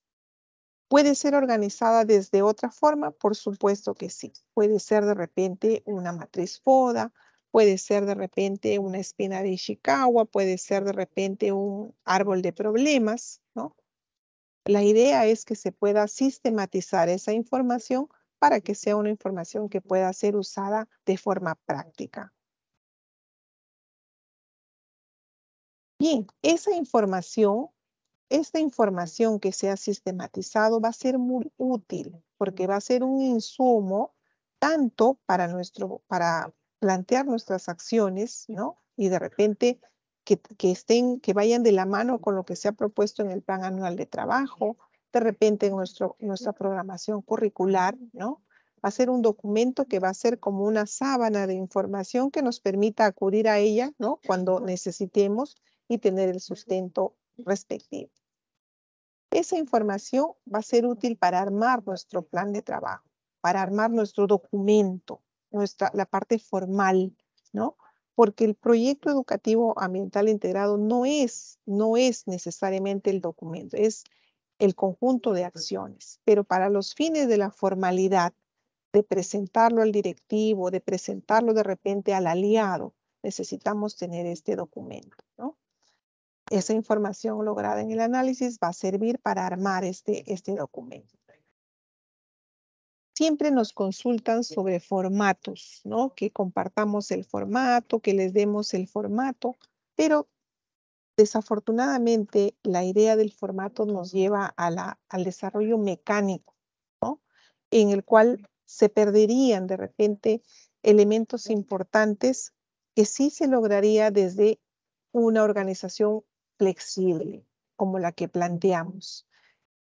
S2: ¿Puede ser organizada desde otra forma? Por supuesto que sí. Puede ser de repente una matriz FODA, Puede ser de repente una espina de Ishikawa, puede ser de repente un árbol de problemas, ¿no? La idea es que se pueda sistematizar esa información para que sea una información que pueda ser usada de forma práctica.
S1: Bien, esa información, esta información que se ha sistematizado va a ser muy útil porque va
S2: a ser un insumo tanto para nuestro, para plantear nuestras acciones, ¿no? Y de repente que, estén, que vayan de la mano con lo que se ha propuesto en el plan anual de trabajo, de repente nuestra programación curricular, ¿no? Va a ser un documento que va a ser como una sábana de información que nos permita acudir a ella, ¿no? Cuando necesitemos y tener el sustento respectivo. Esa información va a ser útil para armar nuestro plan de trabajo, para armar nuestro documento, la parte formal, ¿no? Porque el proyecto educativo ambiental integrado no es, no es necesariamente el documento, es el conjunto de acciones. Pero para los fines de la formalidad, de presentarlo al directivo, de presentarlo de repente al aliado, necesitamos tener este documento, ¿no? Esa información lograda en el análisis va a servir para armar este, este documento siempre nos consultan sobre formatos, ¿no? Que compartamos el formato, que les demos el formato, pero desafortunadamente la idea del formato nos lleva a la, al desarrollo mecánico, ¿no? En el cual se perderían de repente elementos importantes que sí se lograría desde una organización flexible como la que planteamos.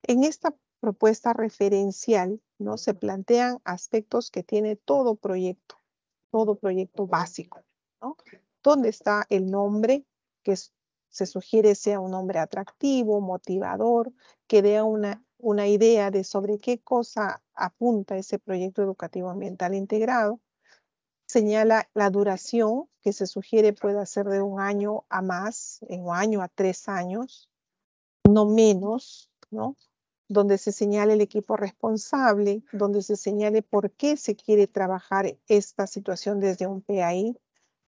S2: En esta propuesta referencial, ¿no? Se plantean aspectos que tiene todo proyecto, todo proyecto básico, ¿no? ¿Dónde está el nombre que se sugiere sea un nombre atractivo, motivador, que dé una, una idea de sobre qué cosa apunta ese proyecto educativo ambiental integrado? Señala la duración que se sugiere pueda ser de un año a más, en un año a tres años, no menos, ¿no? donde se señale el equipo responsable, donde se señale por qué se quiere trabajar esta situación desde un PAI,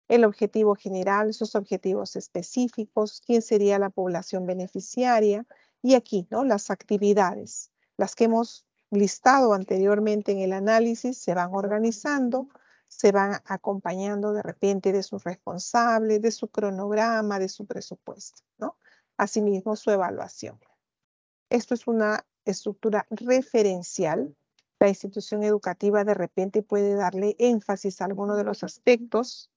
S2: el objetivo general, sus objetivos específicos, quién sería la población beneficiaria y aquí, ¿no? Las actividades, las que hemos listado anteriormente en el análisis, se van organizando, se van acompañando de repente de su responsable, de su cronograma, de su presupuesto, ¿no? Asimismo, su evaluación. Esto es una estructura referencial. La institución educativa de repente puede darle énfasis a alguno de los aspectos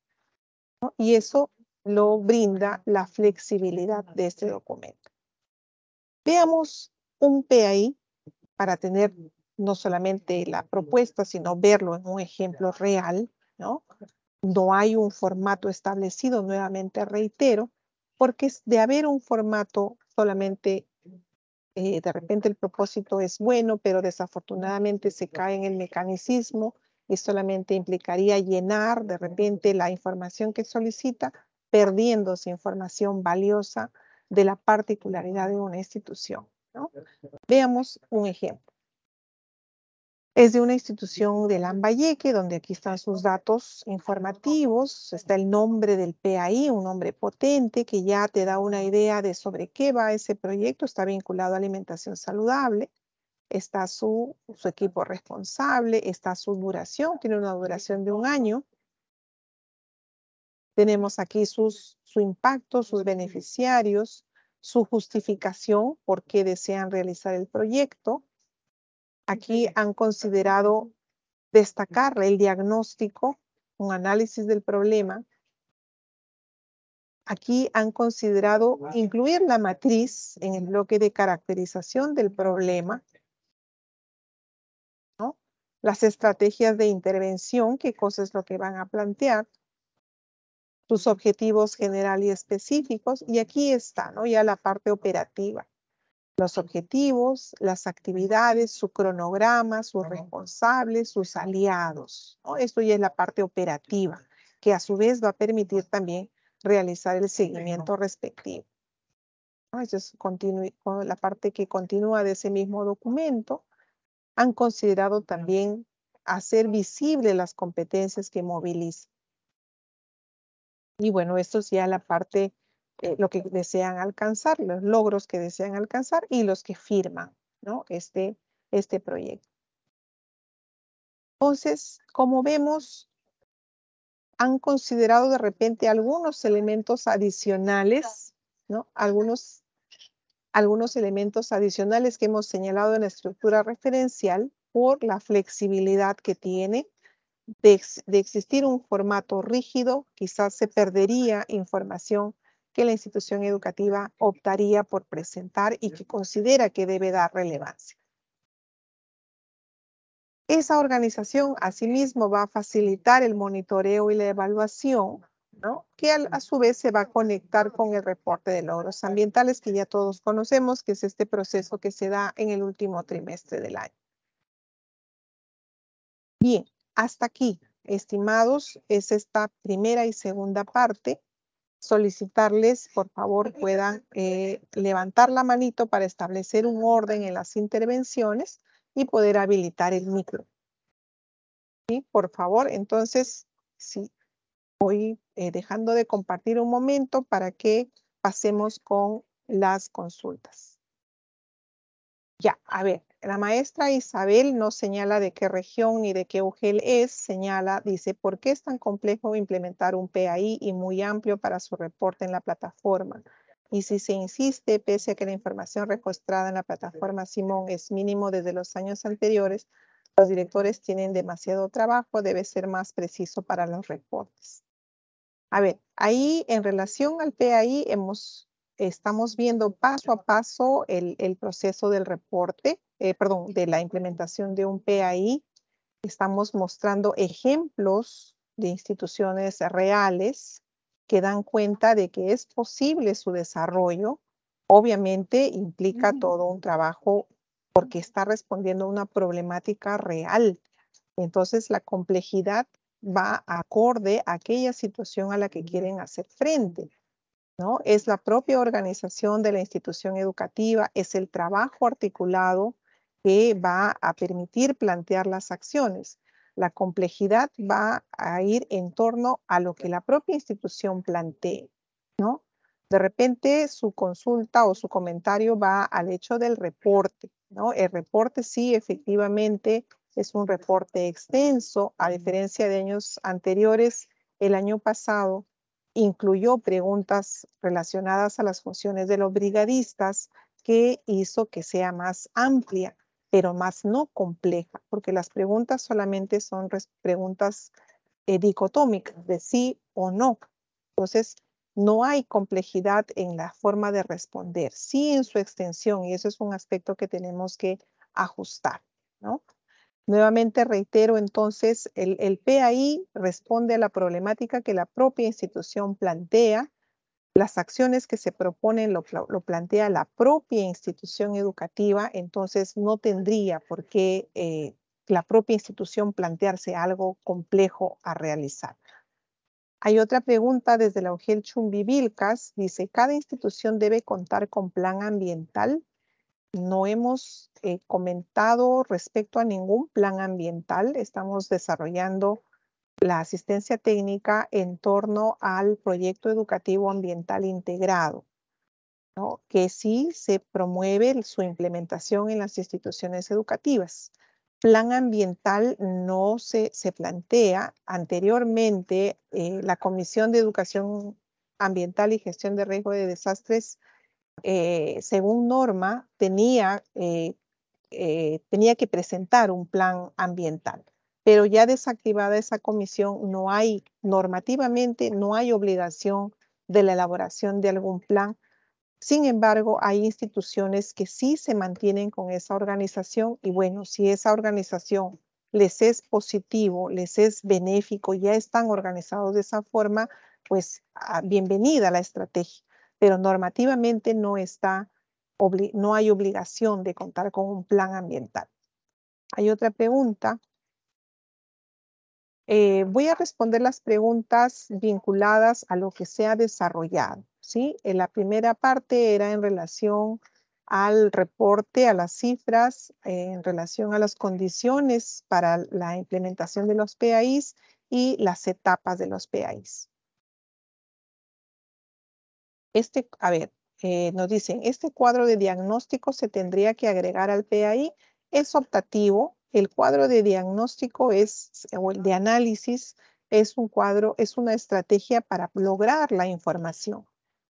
S2: y eso lo brinda la flexibilidad de este documento. Veamos un PAI para tener no solamente la propuesta, sino verlo en un ejemplo real, ¿no? No hay un formato establecido, nuevamente reitero, porque de haber un formato solamente eh, de repente el propósito es bueno, pero desafortunadamente se cae en el mecanicismo y solamente implicaría llenar de repente la información que solicita, esa información valiosa de la particularidad de una institución. Veamos un ejemplo. Es de una institución de Lambayeque, donde aquí están sus datos informativos, está el nombre del PAI, un nombre potente que ya te da una idea de sobre qué va ese proyecto, está vinculado a alimentación saludable, está su, equipo responsable, está su duración, tiene una duración de un año. Tenemos aquí sus, su impacto, sus beneficiarios, su justificación, por qué desean realizar el proyecto, Aquí han considerado destacar el diagnóstico, un análisis del problema.
S1: Aquí han considerado incluir la matriz en el bloque de caracterización del problema.
S2: Las estrategias de intervención, qué cosa es lo que van a plantear sus objetivos general y específicos. Y aquí está, Ya la parte operativa los objetivos, las actividades, su cronograma, sus responsables, sus aliados. Esto ya es la parte operativa, que a su vez va a permitir también realizar el seguimiento respectivo. Ah, es la parte que continúa de ese mismo documento. Han considerado también hacer visible las competencias que moviliza. Y bueno, esto es ya la parte eh, lo que desean alcanzar, los logros que desean alcanzar y los que firman ¿no? este, este proyecto. Entonces, como vemos, han considerado de repente algunos elementos adicionales, ¿no? algunos, algunos elementos adicionales que hemos señalado en la estructura referencial por la flexibilidad que tiene. De, de existir un formato rígido, quizás se perdería información que la institución educativa optaría por presentar y que considera que debe dar relevancia. Esa organización asimismo va a facilitar el monitoreo y la evaluación, que a, su vez se va a conectar con el reporte de logros ambientales que ya todos conocemos, que es este proceso que se da en el último trimestre del año. Bien, hasta aquí, estimados, es esta primera y segunda parte solicitarles, por favor, puedan eh, levantar la manito para establecer un orden en las intervenciones y poder habilitar el micro. por favor, entonces, sí, voy eh, dejando de compartir un momento para que pasemos con las consultas. Ya, a ver, la maestra Isabel no señala de qué región ni de qué UGEL es, señala, dice, ¿por qué es tan complejo implementar un PAI y muy amplio para su reporte en la plataforma? Y si se insiste, pese a que la información registrada en la plataforma Simón es mínimo desde los años anteriores, los directores tienen demasiado trabajo, debe ser más preciso para los reportes. A ver, ahí en relación al PAI estamos viendo paso a paso el proceso del reporte. Eh, perdón, de la implementación de un PAI. Estamos mostrando ejemplos de instituciones reales que dan cuenta de que es posible su desarrollo. Obviamente implica mm. todo un trabajo porque está respondiendo a una problemática real. Entonces la complejidad va acorde a aquella situación a la que mm. quieren hacer frente. ¿no? Es la propia organización de la institución educativa, es el trabajo articulado que va a permitir plantear las acciones. La complejidad va a ir en torno a lo que la propia institución plantee, ¿no? De repente su consulta o su comentario va al hecho del reporte, ¿no? El reporte sí efectivamente es un reporte extenso, a diferencia de años anteriores, el año pasado incluyó preguntas relacionadas a las funciones de los brigadistas que hizo que sea más amplia pero más no compleja, porque las preguntas solamente son preguntas eh, dicotómicas de sí o no. Entonces, no hay complejidad en la forma de responder, sí en su extensión, y eso es un aspecto que tenemos que ajustar, Nuevamente reitero, entonces, el PAI responde a la problemática que la propia institución plantea las acciones que se proponen lo, plantea la propia institución educativa, entonces no tendría por qué eh, la propia institución plantearse algo complejo a realizar. Hay otra pregunta desde la UGEL Chumbivilcas, dice, ¿cada institución debe contar con plan ambiental? No hemos eh, comentado respecto a ningún plan ambiental, estamos desarrollando la asistencia técnica en torno al proyecto educativo ambiental integrado, que sí se promueve su implementación en las instituciones educativas. Plan ambiental no se, plantea. Anteriormente, eh, la Comisión de Educación Ambiental y Gestión de Riesgo de Desastres, eh, según norma, tenía, eh, tenía que presentar un plan ambiental pero ya desactivada esa comisión, no hay normativamente, no hay obligación de la elaboración de algún plan. Sin embargo, hay instituciones que sí se mantienen con esa organización y bueno, si esa organización les es positivo, les es benéfico, ya están organizados de esa forma, pues ah, bienvenida la estrategia, pero normativamente no está no hay obligación de contar con un plan ambiental. Hay otra pregunta eh, voy a responder las preguntas vinculadas a lo que se ha desarrollado. ¿sí? En eh, la primera parte era en relación al reporte, a las cifras, eh, en relación a las condiciones para la implementación de los PAIs y las etapas de los PAIs. Este, a ver, nos dicen, este cuadro de diagnóstico se tendría que agregar al PAI, es optativo, el cuadro de diagnóstico es, o el de análisis es un cuadro, es una estrategia para lograr la información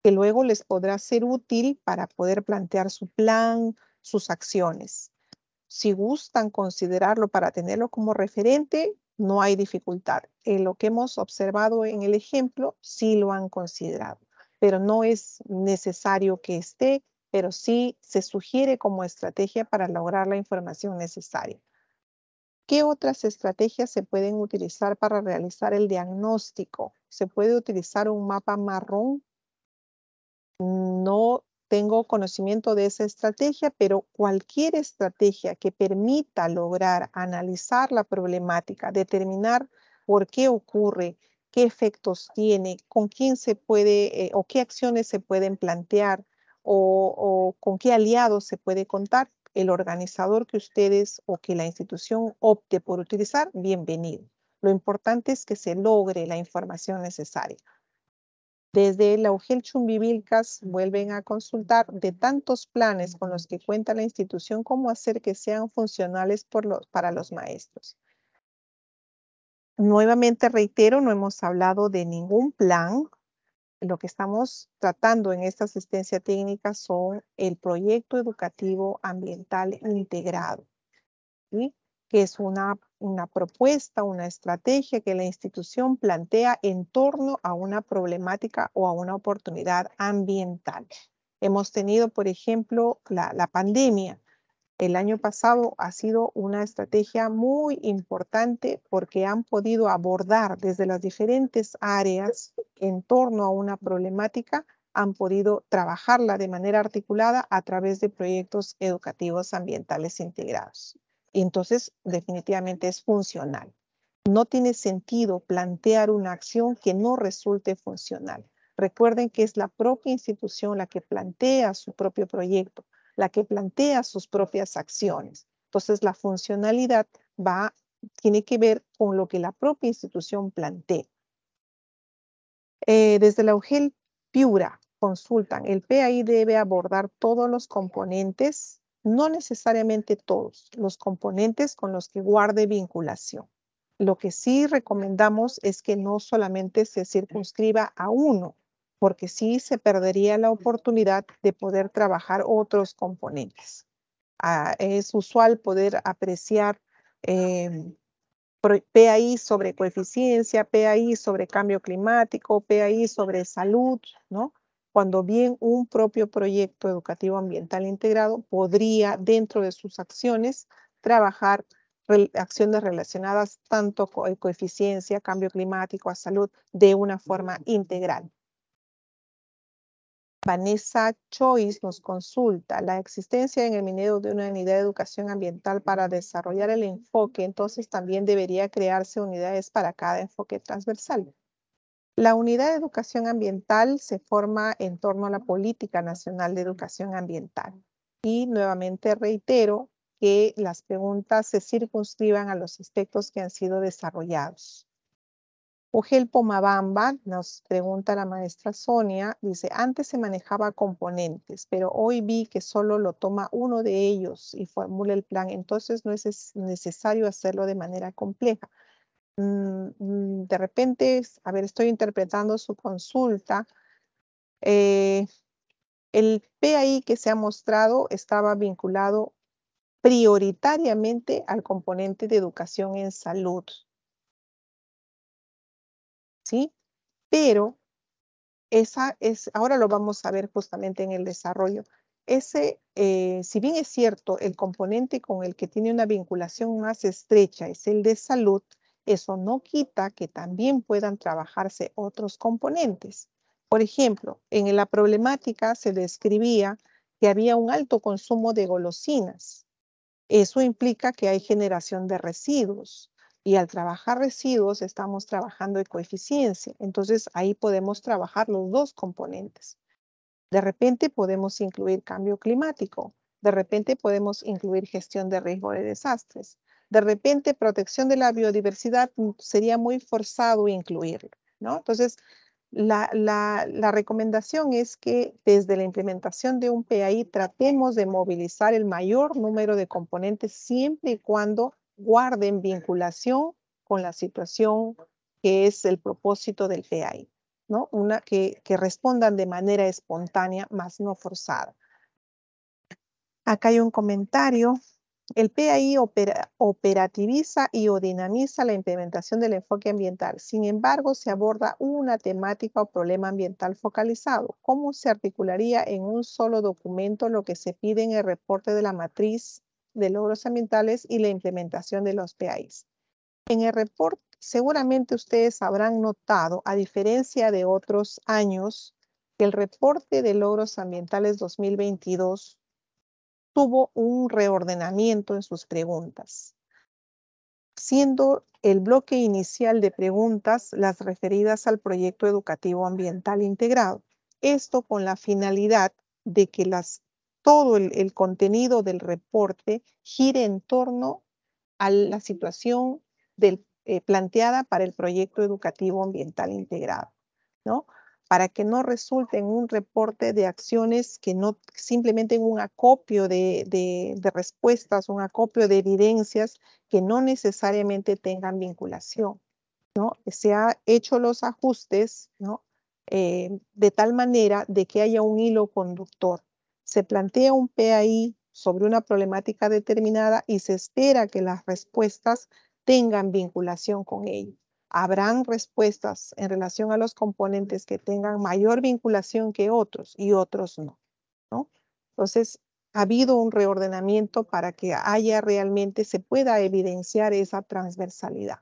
S2: que luego les podrá ser útil para poder plantear su plan, sus acciones. Si gustan considerarlo para tenerlo como referente, no hay dificultad. En lo que hemos observado en el ejemplo, sí lo han considerado, pero no es necesario que esté, pero sí se sugiere como estrategia para lograr la información necesaria. ¿Qué otras estrategias se pueden utilizar para realizar el diagnóstico? ¿Se puede utilizar un mapa marrón? No tengo conocimiento de esa estrategia, pero cualquier estrategia que permita lograr analizar la problemática, determinar por qué ocurre, qué efectos tiene, con quién se puede eh, o qué acciones se pueden plantear o, o con qué aliados se puede contar, el organizador que ustedes o que la institución opte por utilizar, bienvenido. Lo importante es que se logre la información necesaria. Desde la UGEL Chumbivilcas vuelven a consultar de tantos planes con los que cuenta la institución, cómo hacer que sean funcionales para los maestros. Nuevamente reitero, no hemos hablado de ningún plan lo que estamos tratando en esta asistencia técnica son el proyecto educativo ambiental integrado, que es una, propuesta, una estrategia que la institución plantea en torno a una problemática o a una oportunidad ambiental. Hemos tenido, por ejemplo, la, la pandemia, el año pasado ha sido una estrategia muy importante porque han podido abordar desde las diferentes áreas en torno a una problemática, han podido trabajarla de manera articulada a través de proyectos educativos ambientales integrados. Entonces, definitivamente es funcional. No tiene sentido plantear una acción que no resulte funcional. Recuerden que es la propia institución la que plantea su propio proyecto la que plantea sus propias acciones. Entonces, la funcionalidad va, tiene que ver con lo que la propia institución plantea. Eh, desde la UGEL Piura consultan, el PAI debe abordar todos los componentes, no necesariamente todos, los componentes con los que guarde vinculación. Lo que sí recomendamos es que no solamente se circunscriba a uno, porque sí se perdería la oportunidad de poder trabajar otros componentes. Ah, es usual poder apreciar em, PAI sobre coeficiencia, PAI sobre cambio climático, PAI sobre salud, ¿no? Cuando bien un propio proyecto educativo ambiental integrado podría, dentro de sus acciones, trabajar acciones relacionadas tanto con eh, coeficiencia, cambio climático, a salud, de una forma integral. Vanessa Choice nos consulta la existencia en el minero de una unidad de educación ambiental para desarrollar el enfoque, entonces también debería crearse unidades para cada enfoque transversal. La unidad de educación ambiental se forma en torno a la Política Nacional de Educación Ambiental. Y nuevamente reitero que las preguntas se circunscriban a los aspectos que han sido desarrollados. Ugel Pomabamba, nos pregunta la maestra Sonia, dice, antes se manejaba componentes, pero hoy vi que solo lo toma uno de ellos y formula el plan, entonces no es necesario hacerlo de manera compleja. Mm, de repente, a ver, estoy interpretando su consulta. Eh, el PAI que se ha mostrado estaba vinculado prioritariamente al componente de educación en salud, ¿sí? Pero esa es, ahora lo vamos a ver justamente en el desarrollo. Eh, si bien es cierto, el componente con el que tiene una vinculación más estrecha es el de salud, eso no quita que también puedan trabajarse otros componentes. Por ejemplo, en la problemática se describía que había un alto consumo de golosinas. Eso implica que hay generación de residuos. Y al trabajar residuos estamos trabajando ecoeficiencia. Entonces ahí podemos trabajar los dos componentes. De repente podemos incluir cambio climático. De repente podemos incluir gestión de riesgo de desastres. De repente protección de la biodiversidad mm, sería muy forzado incluirlo. ¿no? Entonces la, la, la, recomendación es que desde la implementación de un PAI tratemos de movilizar el mayor número de componentes siempre y cuando guarden vinculación con la situación que es el propósito del PAI, ¿no? Una que, respondan de manera espontánea, más no forzada. Acá hay un comentario. El PAI operativiza y o dinamiza la implementación del enfoque ambiental. Sin embargo, se aborda una temática o problema ambiental focalizado. ¿Cómo se articularía en un solo documento lo que se pide en el reporte de la matriz de logros ambientales y la implementación de los PAIs. En el reporte, seguramente ustedes habrán notado, a diferencia de otros años, que el reporte de logros ambientales 2022 tuvo un reordenamiento en sus preguntas, siendo el bloque inicial de preguntas las referidas al proyecto educativo ambiental integrado. Esto con la finalidad de que las todo el, contenido del reporte gire en torno a la situación eh, planteada para el proyecto educativo ambiental integrado, ¿no? Para que no resulte en un reporte de acciones que no simplemente en un acopio de, respuestas, un acopio de evidencias que no necesariamente tengan vinculación, ¿no? Se han hecho los ajustes, eh, de tal manera de que haya un hilo conductor se plantea un PAI sobre una problemática determinada y se espera que las respuestas tengan vinculación con ello. Habrán respuestas en relación a los componentes que tengan mayor vinculación que otros y otros no. Entonces, ha habido un reordenamiento para que haya realmente, se pueda evidenciar esa transversalidad.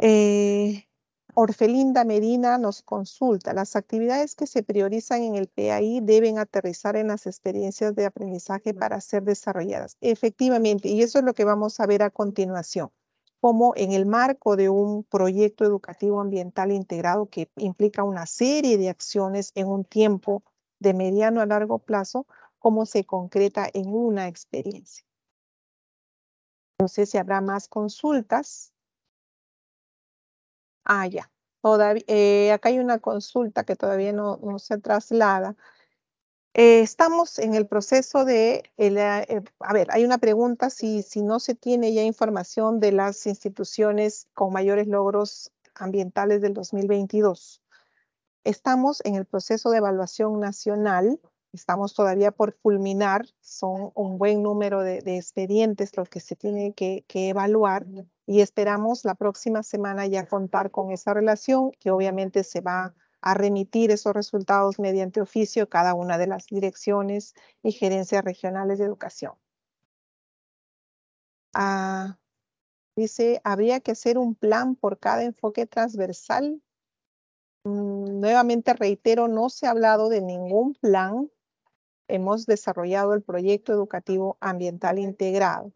S2: Eh, Orfelinda Medina nos consulta, las actividades que se priorizan en el PAI deben aterrizar en las experiencias de aprendizaje para ser desarrolladas. Efectivamente, y eso es lo que vamos a ver a continuación, como en el marco de un proyecto educativo ambiental integrado que implica una serie de acciones en un tiempo de mediano a largo plazo,
S1: cómo se concreta en una experiencia. No sé si habrá más consultas. Ah, ya. Eh,
S2: acá hay una consulta que todavía no, se traslada. Eh, estamos en el proceso de, eh, a ver, hay una pregunta si, si no se tiene ya información de las instituciones con mayores logros ambientales del 2022. Estamos en el proceso de evaluación nacional estamos todavía por culminar, son un buen número de, expedientes los que se tienen que, evaluar y esperamos la próxima semana ya contar con esa relación que obviamente se va a remitir esos resultados mediante oficio a cada una de las direcciones y gerencias regionales de educación. Ah, dice, habría que hacer un plan por cada enfoque transversal mm, nuevamente reitero, no se ha hablado de ningún plan hemos desarrollado el proyecto educativo ambiental integrado.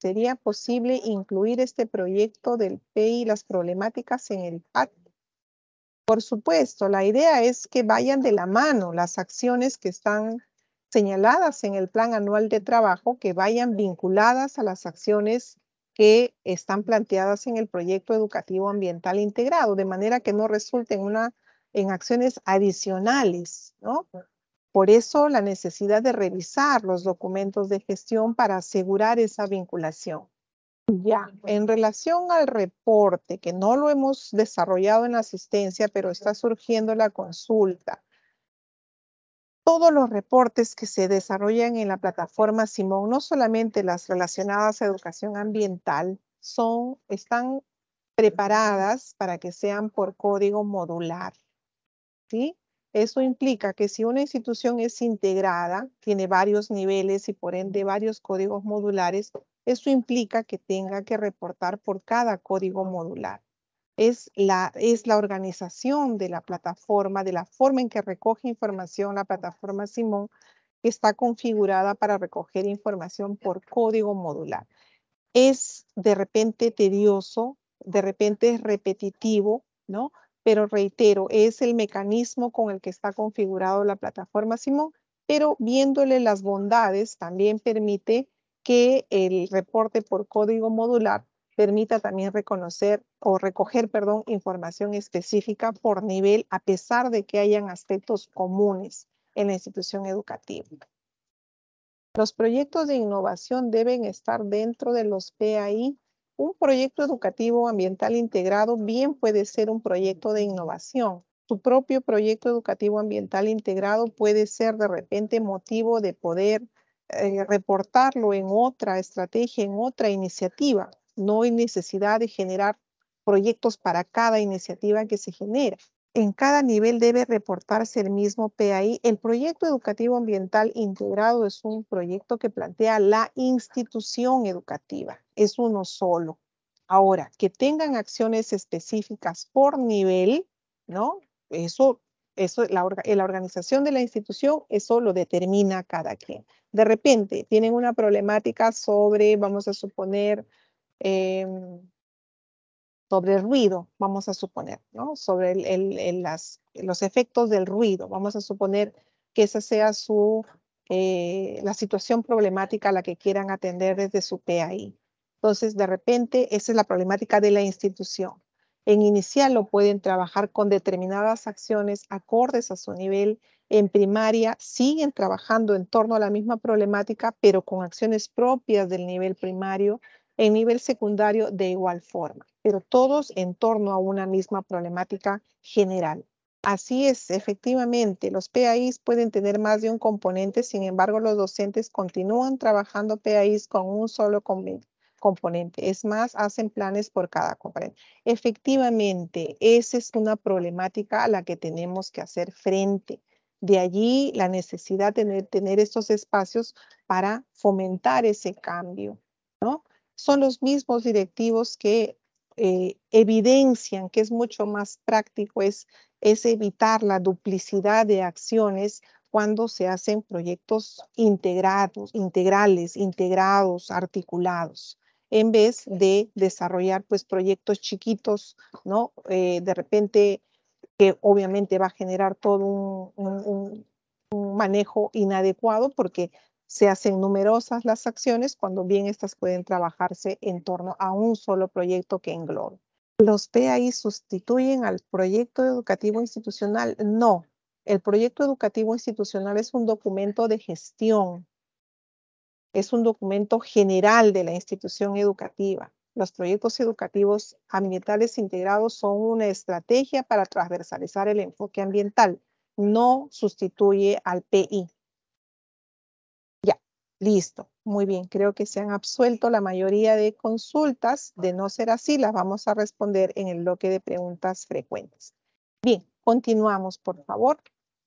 S2: ¿Sería posible incluir este proyecto del PEI y las problemáticas en el PAC? Por supuesto, la idea es que vayan de la mano las acciones que están señaladas en el plan anual de trabajo, que vayan vinculadas a las acciones que están planteadas en el proyecto educativo ambiental integrado, de manera que no resulten una, en acciones adicionales, ¿no? Por eso la necesidad de revisar los documentos de gestión para asegurar esa vinculación. Mm, ya, en relación al reporte, que no lo hemos desarrollado en asistencia, pero está surgiendo la consulta. Todos los reportes que se desarrollan en la plataforma Simón, no solamente las relacionadas a educación ambiental, son, están preparadas para que sean por código modular. ¿sí? Eso implica que si una institución es integrada, tiene varios niveles y por ende varios códigos modulares, eso implica que tenga que reportar por cada código modular. Es la, es la organización de la plataforma, de la forma en que recoge información la plataforma Simón, está configurada para recoger información por código modular. Es de repente tedioso, de repente es repetitivo, ¿no? pero reitero, es el mecanismo con el que está configurado la plataforma Simón, pero viéndole las bondades, también permite que el reporte por código modular permita también reconocer o recoger, perdón, información específica por nivel, a pesar de que hayan aspectos comunes en la institución educativa. Los proyectos de innovación deben estar dentro de los PAI un proyecto educativo ambiental integrado bien puede ser un proyecto de innovación. Su propio proyecto educativo ambiental integrado puede ser de repente motivo de poder eh, reportarlo en otra estrategia, en otra iniciativa. No hay necesidad de generar proyectos para cada iniciativa que se genera en cada nivel debe reportarse el mismo PAI. El proyecto educativo ambiental integrado es un proyecto que plantea la institución educativa. Es uno solo. Ahora, que tengan acciones específicas por nivel, ¿no? Eso, eso la, la organización de la institución, eso lo determina cada quien. De repente, tienen una problemática sobre, vamos a suponer, em, sobre el ruido, vamos a suponer, Sobre el, las, los efectos del ruido. Vamos a suponer que esa sea su, eh, la situación problemática a la que quieran atender desde su PAI. Entonces, de repente, esa es la problemática de la institución. En inicial lo pueden trabajar con determinadas acciones acordes a su nivel. En primaria siguen trabajando en torno a la misma problemática, pero con acciones propias del nivel primario en nivel secundario de igual forma, pero todos en torno a una misma problemática general. Así es, efectivamente, los PAIs pueden tener más de un componente, sin embargo, los docentes continúan trabajando PAIs con un solo componente. Es más, hacen planes por cada componente. Efectivamente, esa es una problemática a la que tenemos que hacer frente. De allí la necesidad de tener, estos espacios para fomentar ese cambio, ¿no? son los mismos directivos que eh, evidencian que es mucho más práctico, es, es evitar la duplicidad de acciones cuando se hacen proyectos integrados, integrales, integrados, articulados en vez de desarrollar pues proyectos chiquitos, ¿no? Eh, de repente, que obviamente va a generar todo un, manejo inadecuado porque se hacen numerosas las acciones cuando bien estas pueden trabajarse en torno a un solo proyecto que englobe. ¿Los PAI sustituyen al proyecto educativo institucional? No. El proyecto educativo institucional es un documento de gestión, es un documento general de la institución educativa. Los proyectos educativos ambientales integrados son una estrategia para transversalizar el enfoque ambiental. No sustituye al PI. Listo, muy bien. Creo que se han absuelto la mayoría de consultas. De no ser así, las vamos a responder en el bloque de preguntas frecuentes. Bien, continuamos, por favor.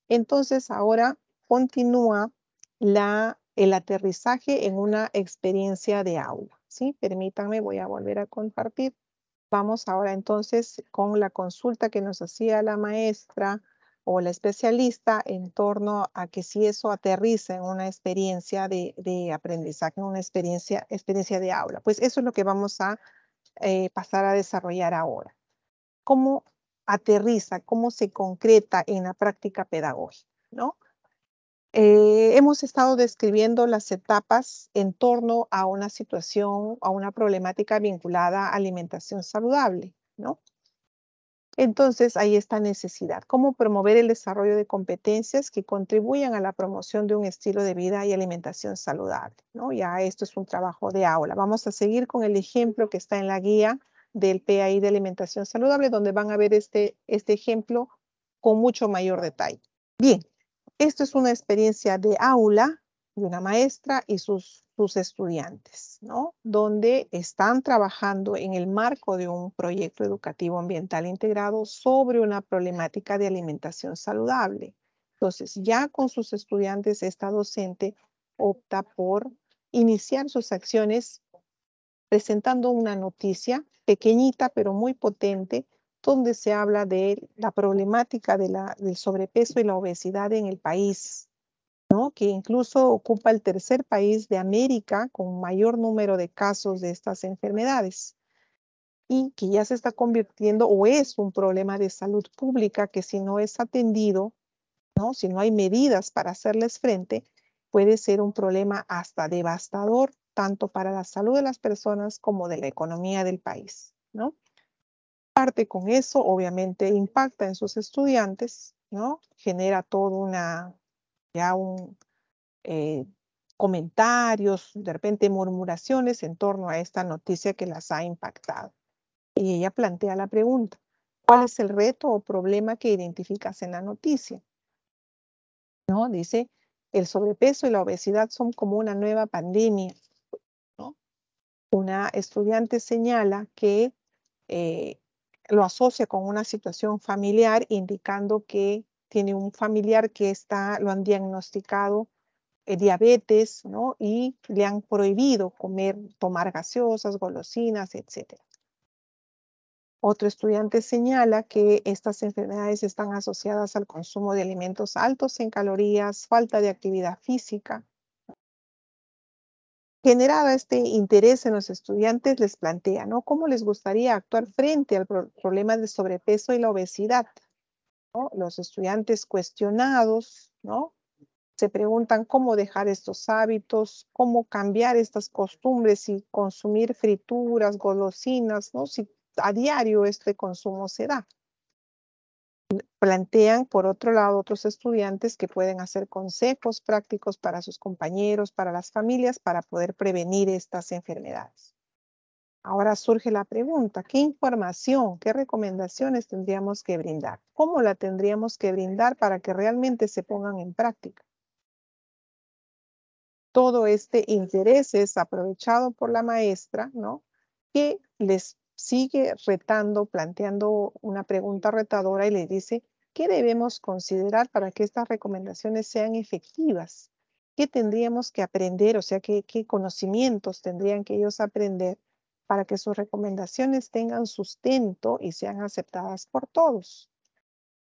S2: Entonces, ahora continúa el aterrizaje en una experiencia de aula. ¿sí? Permítanme, voy a volver a compartir. Vamos ahora entonces con la consulta que nos hacía la maestra o la especialista en torno a que si eso aterriza en una experiencia de, aprendizaje, en una experiencia, experiencia de aula. Pues eso es lo que vamos a eh, pasar a desarrollar ahora. ¿Cómo aterriza, cómo se concreta en la práctica pedagógica? ¿no? Eh, hemos estado describiendo las etapas en torno a una situación, a una problemática vinculada a alimentación saludable, ¿no? Entonces, ahí esta necesidad. ¿Cómo promover el desarrollo de competencias que contribuyan a la promoción de un estilo de vida y alimentación saludable? Ya esto es un trabajo de aula. Vamos a seguir con el ejemplo que está en la guía del PAI de alimentación saludable, donde van a ver este, este ejemplo con mucho mayor detalle. Bien, esto es una experiencia de aula de una maestra y sus sus estudiantes, ¿no? Donde están trabajando en el marco de un proyecto educativo ambiental integrado sobre una problemática de alimentación saludable. Entonces, ya con sus estudiantes, esta docente opta por iniciar sus acciones presentando una noticia pequeñita pero muy potente donde se habla de la problemática del sobrepeso y la obesidad en el país, ¿no? que incluso ocupa el tercer país de América con mayor número de casos de estas enfermedades y que ya se está convirtiendo o es un problema de salud pública que si no es atendido, ¿no? si no hay medidas para hacerles frente, puede ser un problema hasta devastador, tanto para la salud de las personas como de la economía del país. ¿no? Parte con eso, obviamente, impacta en sus estudiantes, ¿no? genera toda una ya eh, comentarios, de repente murmuraciones en torno a esta noticia que las ha impactado. Y ella plantea la pregunta, ¿cuál es el reto o problema que identificas en la noticia? ¿No? Dice, el sobrepeso y la obesidad son como una nueva pandemia. Una estudiante señala que eh, lo asocia con una situación familiar, indicando que tiene un familiar que está, lo han diagnosticado eh, diabetes, Y le han prohibido comer, tomar gaseosas, golosinas, etc. Otro estudiante señala que estas enfermedades están asociadas al consumo de alimentos altos en calorías, falta de actividad física. Generado este interés en los estudiantes, les plantea, ¿no? ¿Cómo les gustaría actuar frente al problema de sobrepeso y la obesidad? Los estudiantes cuestionados, ¿no? Se preguntan cómo dejar estos hábitos, cómo cambiar estas costumbres y consumir frituras, golosinas, ¿no? Si a diario este consumo se da. Plantean, por otro lado, otros estudiantes que pueden hacer consejos prácticos para sus compañeros, para las familias, para poder prevenir estas enfermedades. Ahora surge la pregunta, ¿qué información, qué recomendaciones tendríamos que brindar? ¿Cómo la tendríamos que brindar para que realmente se pongan en práctica? Todo este interés es aprovechado por la maestra, ¿no? Que les sigue retando, planteando una pregunta retadora y les dice, ¿qué debemos considerar para que estas recomendaciones sean efectivas? ¿Qué tendríamos que aprender? O sea, ¿qué, qué conocimientos tendrían que ellos aprender para que sus recomendaciones tengan sustento y sean aceptadas por todos.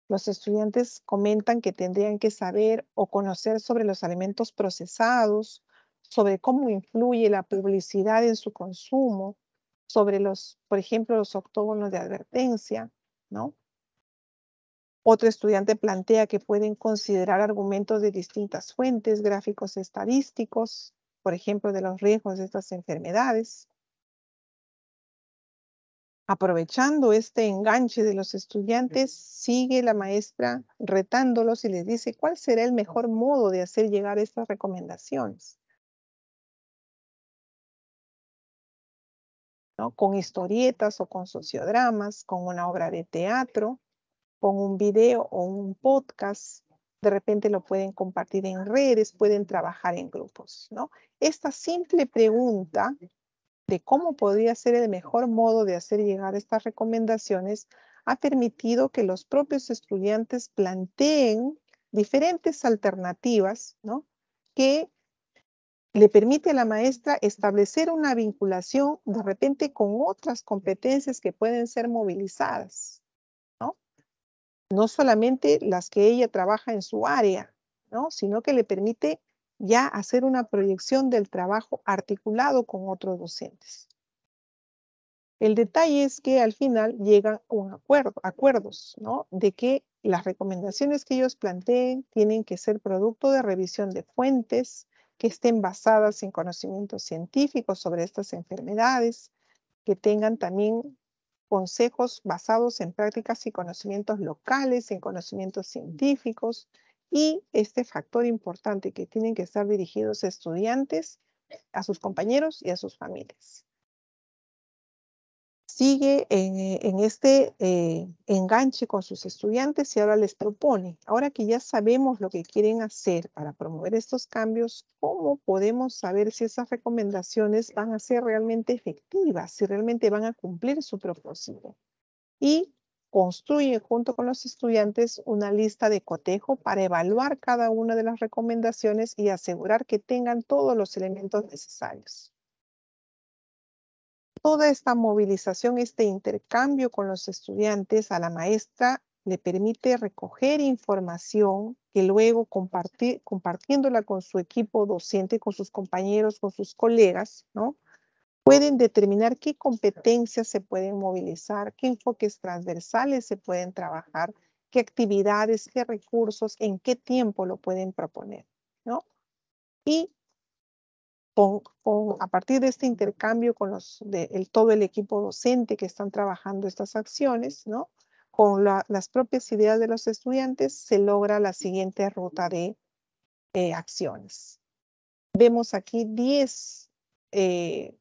S2: Los estudiantes comentan que tendrían que saber o conocer sobre los alimentos procesados, sobre cómo influye la publicidad en su consumo, sobre los, por ejemplo, los octógonos de advertencia, ¿no? Otro estudiante plantea que pueden considerar argumentos de distintas fuentes, gráficos estadísticos, por ejemplo, de los riesgos de estas enfermedades. Aprovechando este enganche de los estudiantes,
S1: sigue la maestra retándolos y les dice cuál será el mejor modo de hacer llegar estas recomendaciones. Con historietas o con sociodramas, con una obra de teatro,
S2: con un video o un podcast. De repente lo pueden compartir en redes, pueden trabajar en grupos, ¿no? Esta simple pregunta de cómo podría ser el mejor modo de hacer llegar estas recomendaciones ha permitido que los propios estudiantes planteen diferentes alternativas ¿no? que le permite a la maestra establecer una vinculación de repente con otras competencias que pueden ser movilizadas, ¿no? No solamente las que ella trabaja en su área, ¿no? Sino que le permite ya hacer una proyección del trabajo articulado con otros docentes. El detalle es que al final llegan a un acuerdo, acuerdos, ¿no? De que las recomendaciones que ellos planteen tienen que ser producto de revisión de fuentes que estén basadas en conocimientos científicos sobre estas enfermedades, que tengan también consejos basados en prácticas y conocimientos locales, en conocimientos científicos, y este factor importante que tienen que estar dirigidos a estudiantes, a sus compañeros y a sus familias. Sigue eh, en, este eh, enganche con sus estudiantes y ahora les propone, ahora que ya sabemos lo que quieren hacer para promover estos cambios, ¿cómo podemos saber si esas recomendaciones van a ser realmente efectivas, si realmente van a cumplir su propósito? Y construye junto con los estudiantes una lista de cotejo para evaluar cada una de las recomendaciones y asegurar que tengan todos los elementos necesarios. Toda esta movilización, este intercambio con los estudiantes a la maestra le permite recoger información que luego compartiéndola con su equipo docente, con sus compañeros, con sus colegas, ¿no? pueden determinar qué competencias se pueden movilizar, qué enfoques transversales se pueden trabajar, qué actividades, qué recursos, en qué tiempo lo pueden proponer, ¿no? Y con, a partir de este intercambio con los, el, todo el equipo docente que están trabajando estas acciones, ¿no? Con las propias ideas de los estudiantes se logra la siguiente ruta de eh, acciones. Vemos aquí 10 eh,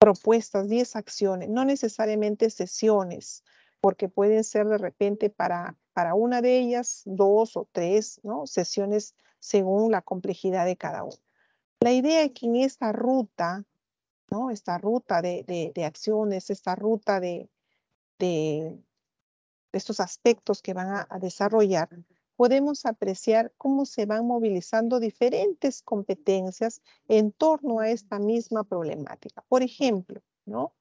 S2: propuestas, 10 acciones, no necesariamente sesiones, porque pueden ser de repente para, para una de ellas dos o tres ¿no? sesiones según la complejidad de cada uno. La idea es que en esta ruta, ¿no? esta ruta de, de, acciones, esta ruta de, de estos aspectos que van a desarrollar, podemos apreciar cómo se van movilizando diferentes competencias en torno a esta misma problemática. Por ejemplo, ¿no?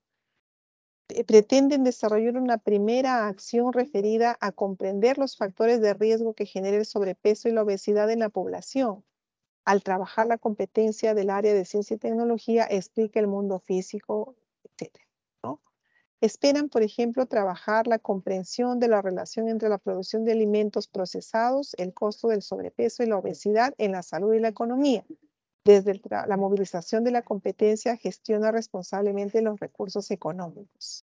S2: Eh, pretenden desarrollar una primera acción referida a comprender los factores de riesgo que genera el sobrepeso y la obesidad en la población. Al trabajar la competencia del área de ciencia y tecnología, explica el mundo físico, etc. Esperan, por ejemplo, trabajar la comprensión de la relación entre la producción de alimentos procesados, el costo del sobrepeso y la obesidad en la salud y la economía. Desde la movilización de la competencia, gestiona responsablemente los recursos económicos.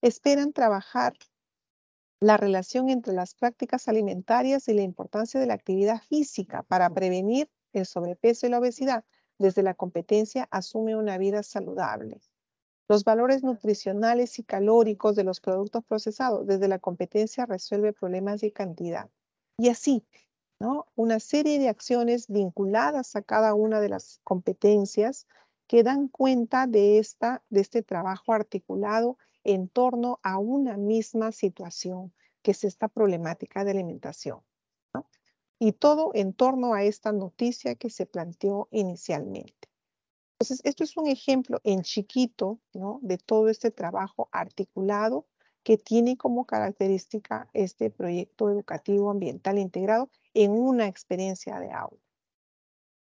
S2: Esperan trabajar la relación entre las prácticas alimentarias y la importancia de la actividad física para prevenir el sobrepeso y la obesidad. Desde la competencia asume una vida saludable. Los valores nutricionales y calóricos de los productos procesados desde la competencia resuelve problemas de cantidad. Y así, Una serie de acciones vinculadas a cada una de las competencias que dan cuenta de, de este trabajo articulado en torno a una misma situación, que es esta problemática de alimentación. Y todo en torno a esta noticia que se planteó inicialmente. Entonces, esto es un ejemplo en chiquito, De todo este trabajo articulado que tiene como característica este proyecto educativo ambiental integrado en una experiencia de aula.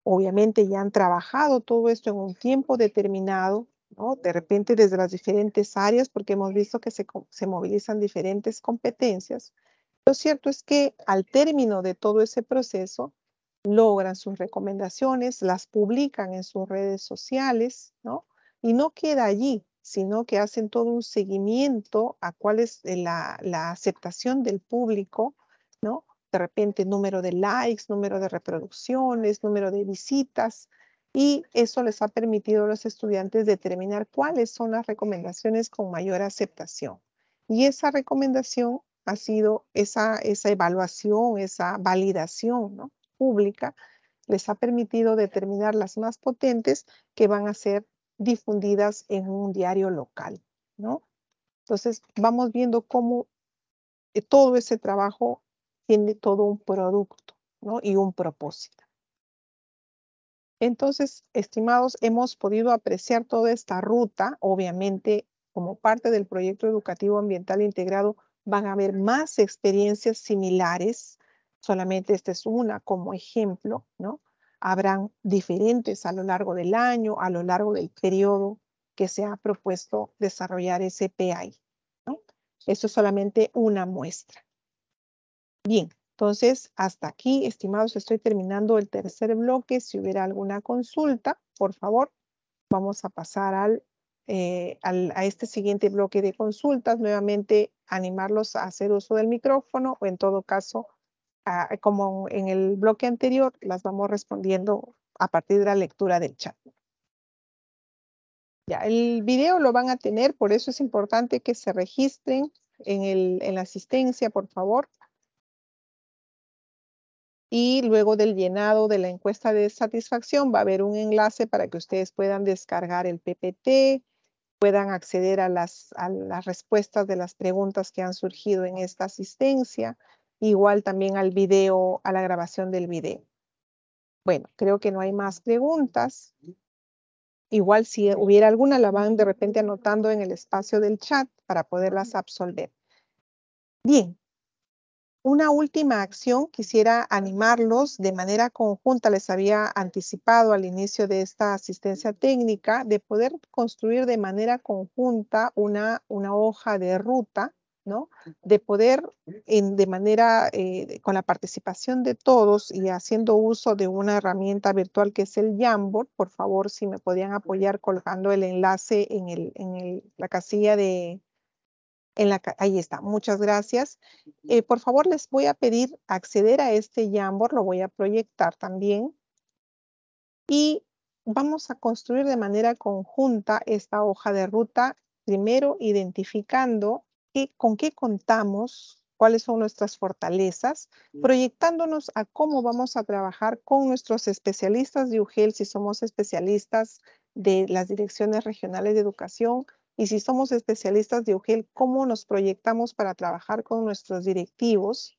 S2: Obviamente ya han trabajado todo esto en un tiempo determinado, De repente desde las diferentes áreas, porque hemos visto que se, se movilizan diferentes competencias. Lo cierto es que al término de todo ese proceso, logran sus recomendaciones, las publican en sus redes sociales, ¿no? Y no queda allí, sino que hacen todo un seguimiento a cuál es eh, la, aceptación del público, ¿no? De repente número de likes, número de reproducciones, número de visitas, y eso les ha permitido a los estudiantes determinar cuáles son las recomendaciones con mayor aceptación. Y esa recomendación ha sido esa, esa evaluación, esa validación, ¿no? pública les ha permitido determinar las más potentes que van a ser difundidas en un diario local, ¿no? Entonces, vamos viendo cómo eh, todo ese trabajo tiene todo un producto, Y un propósito. Entonces, estimados, hemos podido apreciar toda esta ruta. Obviamente, como parte del proyecto educativo ambiental integrado, van a haber más experiencias similares Solamente esta es una como ejemplo, ¿no? Habrán diferentes a lo largo del año, a lo largo del periodo que se ha propuesto desarrollar ese PI. ¿no? Esto es solamente una muestra. Bien, entonces hasta aquí, estimados, estoy terminando el tercer bloque. Si hubiera alguna consulta, por favor, vamos a pasar al, eh, al, a este siguiente bloque de consultas. Nuevamente, animarlos a hacer uso del micrófono o en todo caso, eh, como en el bloque anterior, las vamos respondiendo a partir de la lectura del chat. Ya, el video lo van a tener, por eso es importante que se registren en, el, en la asistencia, por favor. Y luego del llenado de la encuesta de satisfacción va a haber un enlace para que ustedes puedan descargar el PPT, puedan acceder a las, a las respuestas de las preguntas que han surgido en esta asistencia, igual también al video, a la grabación del video. Bueno, creo que no hay más preguntas. Igual si hubiera alguna, la van de repente anotando en el espacio del chat para poderlas absolver. Bien, una última acción, quisiera animarlos de manera conjunta, les había anticipado al inicio de esta asistencia técnica, de poder construir de manera conjunta una, una hoja de ruta de poder, en, de manera, eh, con la participación de todos y haciendo uso de una herramienta virtual que es el Jamboard, por favor, si me podían apoyar colgando el enlace en, el, en el, la casilla de, en la, ahí está, muchas gracias. Eh, por favor, les voy a pedir acceder a este Jamboard, lo voy a proyectar también. Y vamos a construir de manera conjunta esta hoja de ruta, primero identificando con qué contamos, cuáles son nuestras fortalezas, mm. proyectándonos a cómo vamos a trabajar con nuestros especialistas de UGEL, si somos especialistas de las direcciones regionales de educación y si somos especialistas de UGEL, cómo nos proyectamos para trabajar con nuestros directivos,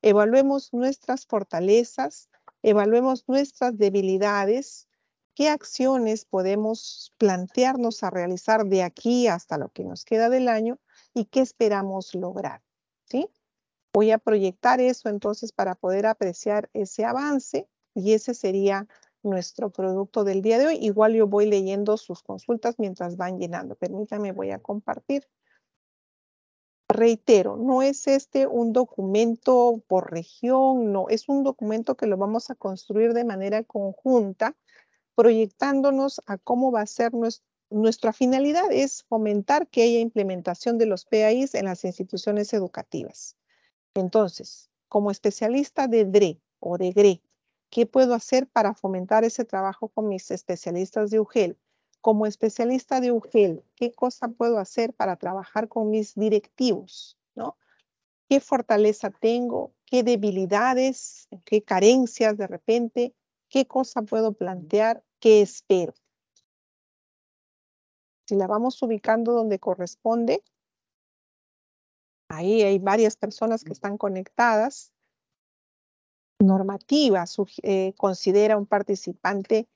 S2: Evaluemos nuestras fortalezas, evaluemos nuestras debilidades, qué acciones podemos plantearnos a realizar de aquí hasta lo que nos queda del año y qué esperamos lograr. ¿sí? Voy a proyectar eso entonces para poder apreciar ese avance y ese sería nuestro producto del día de hoy. Igual yo voy leyendo sus consultas mientras van llenando. Permítame, voy a compartir. Reitero, no es este un documento por región, no, es un documento que lo vamos a construir de manera conjunta, proyectándonos a cómo va a ser nuestro nuestra finalidad es fomentar que haya implementación de los PAIs en las instituciones educativas. Entonces, como especialista de DRE o de GRE, ¿qué puedo hacer para fomentar ese trabajo con mis especialistas de UGEL? Como especialista de UGEL, ¿qué cosa puedo hacer para trabajar con mis directivos? ¿no? ¿Qué fortaleza tengo? ¿Qué debilidades? ¿Qué carencias de repente?
S1: ¿Qué cosa puedo plantear? ¿Qué espero? Si la vamos ubicando donde corresponde, ahí hay varias personas
S2: que están conectadas. Normativa eh, considera un participante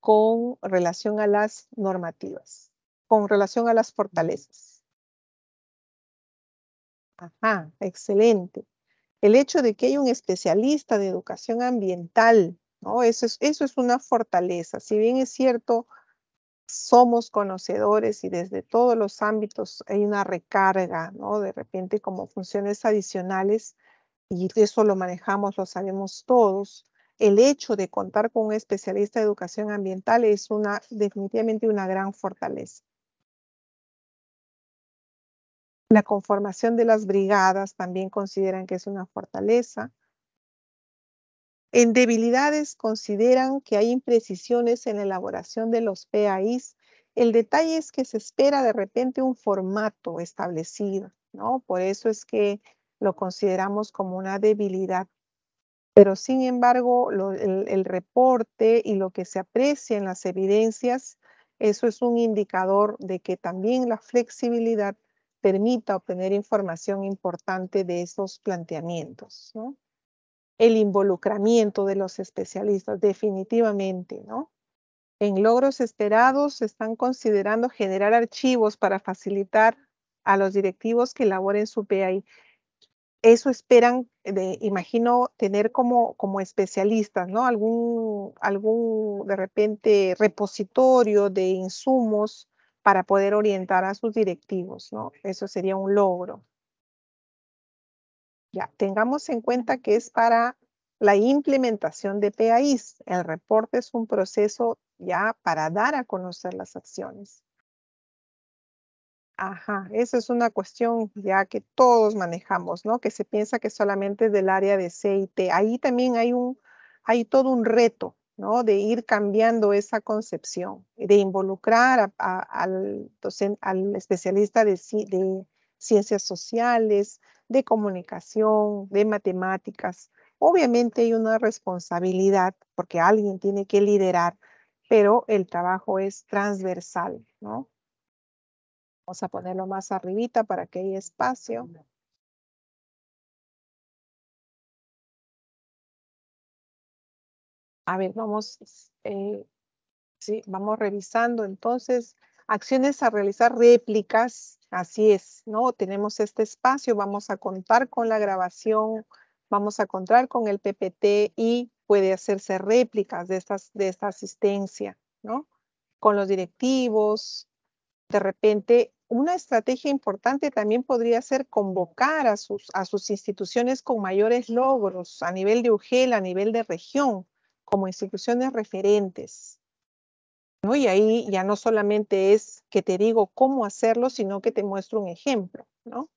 S2: con relación a las normativas, con relación a las fortalezas. Ajá, excelente. El hecho de que hay un especialista de educación ambiental, ¿no? Eso es, eso es una fortaleza. Si bien es cierto, somos conocedores y desde todos los ámbitos hay una recarga, ¿no? De repente como funciones adicionales y eso lo manejamos, lo sabemos todos. El hecho de contar con un especialista de educación ambiental es una definitivamente una gran fortaleza.
S1: La conformación de las brigadas también consideran que es una fortaleza. En debilidades
S2: consideran que hay imprecisiones en la elaboración de los PAIs. El detalle es que se espera de repente un formato establecido, ¿no? Por eso es que lo consideramos como una debilidad. Pero sin embargo, el, el, reporte y lo que se aprecia en las evidencias, eso es un indicador de que también la flexibilidad permita obtener información importante de esos planteamientos. ¿no? el involucramiento de los especialistas, definitivamente, ¿no? En logros esperados se están considerando generar archivos para facilitar a los directivos que elaboren su PI. Eso esperan, imagino, tener como, como especialistas, ¿no? Algún, algún, de repente, repositorio de insumos para poder orientar a sus directivos, ¿no? Eso sería un logro tengamos en cuenta que es para la implementación de PAIs. El reporte es un proceso ya para dar a conocer las acciones. Ajá, esa es una cuestión ya que todos manejamos, ¿no? Que se piensa que solamente es del área de CIT. Ahí también hay, un, hay todo un reto, ¿no? De ir cambiando esa concepción, de involucrar al, al especialista de ciencias sociales, de comunicación, de matemáticas. Obviamente hay una responsabilidad porque alguien tiene que liderar, pero el trabajo es transversal, ¿no?
S1: Vamos a ponerlo más arribita para que haya espacio. A ver, vamos, eh, sí, vamos revisando entonces Acciones
S2: a realizar, réplicas, así es, ¿no? Tenemos este espacio, vamos a contar con la grabación, vamos a contar con el PPT y puede hacerse réplicas de, estas, de esta asistencia, ¿no? Con los directivos, de repente una estrategia importante también podría ser convocar a sus, a sus instituciones con mayores logros a nivel de UGEL, a nivel de región, como instituciones referentes. Y ahí ya no solamente es que te digo cómo hacerlo, sino que te muestro un ejemplo, ¿no?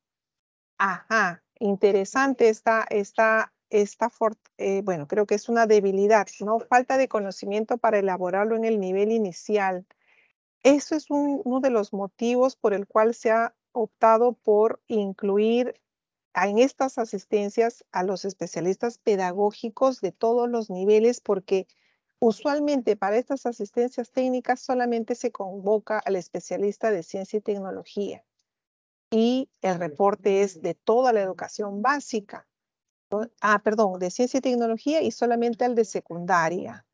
S2: Ajá, interesante esta, esta, esta eh, bueno, creo que es una debilidad, ¿no? Falta de conocimiento para elaborarlo en el nivel inicial. Eso es uno de los motivos por el cual se ha optado por incluir en estas asistencias a los especialistas pedagógicos de todos los niveles, porque Usualmente para estas asistencias técnicas solamente se convoca al especialista de ciencia y tecnología y el reporte es de toda la educación básica. Ah, perdón, de ciencia y tecnología y solamente al de secundaria.